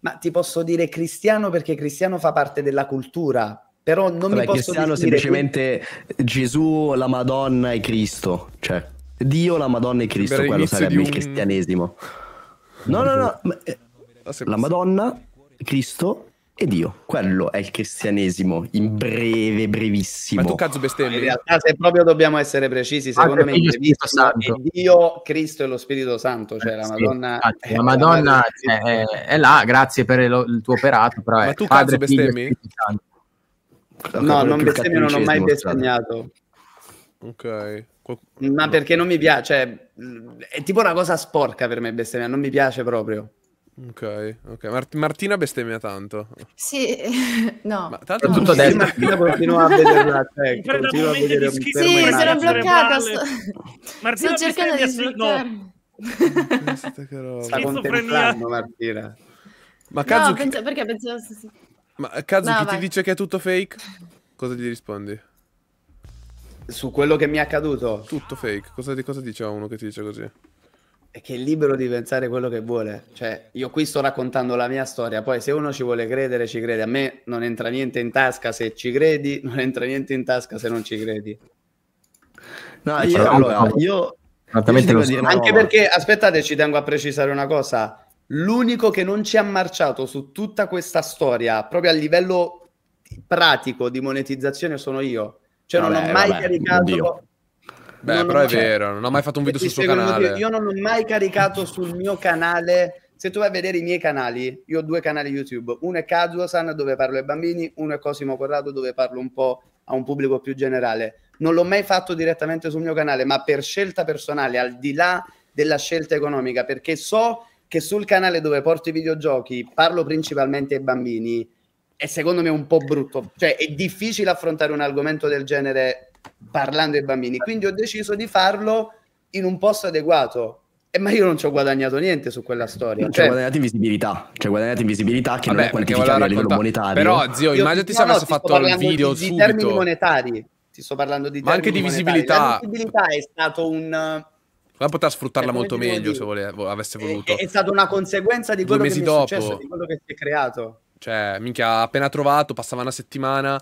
Ma ti posso dire cristiano perché cristiano fa parte della cultura, però non Vabbè, mi posso cristiano definire... semplicemente Gesù, la Madonna e Cristo, cioè Dio, la Madonna e Cristo, quello sarebbe un... il cristianesimo. No, no, no, eh, ah, la Madonna, Cristo e Dio. Quello è il cristianesimo in breve, brevissimo. Ma tu cazzo bestemmi. In realtà, se proprio dobbiamo essere precisi, secondo me il Spirito Santo. È Dio, Cristo e lo Spirito Santo, cioè la Madonna. Infatti, la Madonna è, è, è, là, grazie per lo, il tuo operato. Però Ma tu padre, cazzo bestemmi? Figlio, No, non bestemmio, non ho mai cioè. bestemmiato. Ok. Ma perché non mi piace, cioè, è tipo una cosa sporca per me bestemmiare, non mi piace proprio. Ok, ok. Mart- Martina bestemmia tanto. Sì, no. Ma tanto no. tutto adesso. Martina continua a vederla. Cioè, continua a vedere un sì, sono bloccata. Sto... Martina cercando di sbloccarmi. No. Sta contemplando Martina. Ma Kazu, no, penso, perché pensavo... Ma Kazuki no, ti dice che è tutto fake? Cosa gli rispondi? Su quello che mi è accaduto? Tutto fake. Cosa, cosa dice uno che ti dice così? È che è libero di pensare quello che vuole. Cioè, io qui sto raccontando la mia storia, poi se uno ci vuole credere, ci crede. A me non entra niente in tasca se ci credi, non entra niente in tasca se non ci credi. No, eh, io, allora, io, io anche perché, aspettate, ci tengo a precisare una cosa. L'unico che non ci ha marciato su tutta questa storia, proprio a livello pratico di monetizzazione, sono io. Cioè, vabbè, non ho mai vabbè, caricato. Oddio. Beh, non però è mai... Cioè, vero, non ho mai fatto un video sul suo canale. Io non ho mai caricato sul mio canale. Se tu vai a vedere i miei canali, io ho due canali YouTube. Uno è Kazuo-san, dove parlo ai bambini, uno è Cosimo Corrado, dove parlo un po' a un pubblico più generale. Non l'ho mai fatto direttamente sul mio canale, ma per scelta personale, al di là della scelta economica, perché so che sul canale dove porto i videogiochi parlo principalmente ai bambini è secondo me un po' brutto, cioè è difficile affrontare un argomento del genere parlando ai bambini, quindi ho deciso di farlo in un posto adeguato. Eh, ma io non ci ho guadagnato niente su quella storia. Non ci ho cioè guadagnato visibilità. Ci ho guadagnato invisibilità che Vabbè, non è quantificabile a livello monetario. Però, zio, io immaginati se no, avessi fatto il video di, subito. Di termini monetari. Ti sto parlando di Ma anche di visibilità. La visibilità è stato un poteva sfruttarla cioè, molto meglio se vole... avesse voluto. È, è, stata una conseguenza di quello che dopo. è successo, di quello che si è creato. Cioè, minchia, appena trovato, passava una settimana,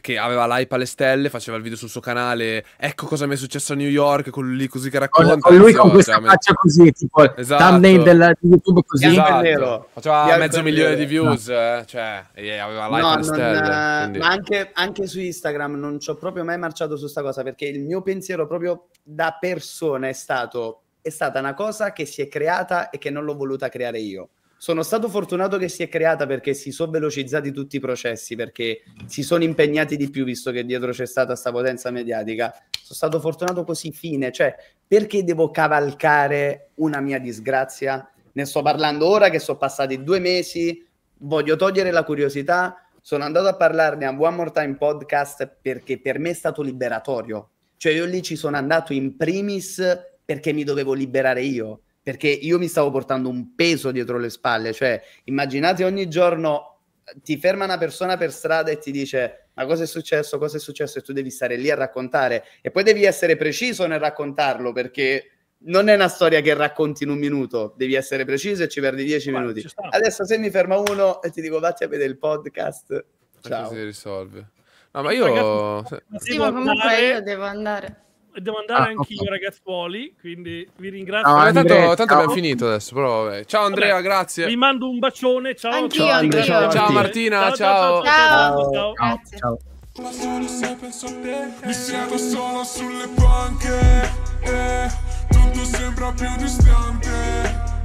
che aveva l'hype alle stelle, faceva il video sul suo canale, ecco cosa mi è successo a New York, con lui così che racconta. Con lui con questa cioè, faccia così, tipo esatto. thumbnail della, di YouTube così. Esatto. Nero. Faceva Bianco mezzo milione di views, no. Eh, cioè, aveva l'hype no, alle stelle. Eh, quindi... Ma anche, anche, su Instagram non ci ho proprio mai marciato su sta cosa, perché il mio pensiero proprio da persona è stato, è stata una cosa che si è creata e che non l'ho voluta creare io sono stato fortunato che si è creata perché si sono velocizzati tutti i processi, perché si sono impegnati di più visto che dietro c'è stata questa potenza mediatica. Sono stato fortunato così fine, cioè perché devo cavalcare una mia disgrazia? Ne sto parlando ora che sono passati due mesi, voglio togliere la curiosità, sono andato a parlarne a One More Time Podcast perché per me è stato liberatorio. Cioè io lì ci sono andato in primis perché mi dovevo liberare io perché io mi stavo portando un peso dietro le spalle, cioè immaginate ogni giorno ti ferma una persona per strada e ti dice ma cosa è successo, cosa è successo e tu devi stare lì a raccontare e poi devi essere preciso nel raccontarlo perché non è una storia che racconti in un minuto, devi essere preciso e ci perdi dieci ma minuti. Adesso se mi ferma uno e ti dico vatti a vedere il podcast, ciao. Si risolve. No, ma io... Ragazzi, sì, ma comunque io devo andare devo andare ah, anch'io, okay. ragazzuoli. Quindi vi ringrazio. No, eh, tanto, tanto abbiamo finito adesso. Però, vabbè. Ciao Andrea, vabbè, grazie. Vi mando un bacione. Ciao, anch'io, ciao, Andrea. ciao, ciao Martina. Ciao. Ciao. ciao. ciao. ciao. ciao. Da solo se penso a te eh. Mi siedo solo sulle panche eh, Tutto sembra più distante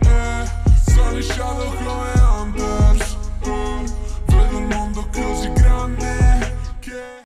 eh, Sono lisciato come amber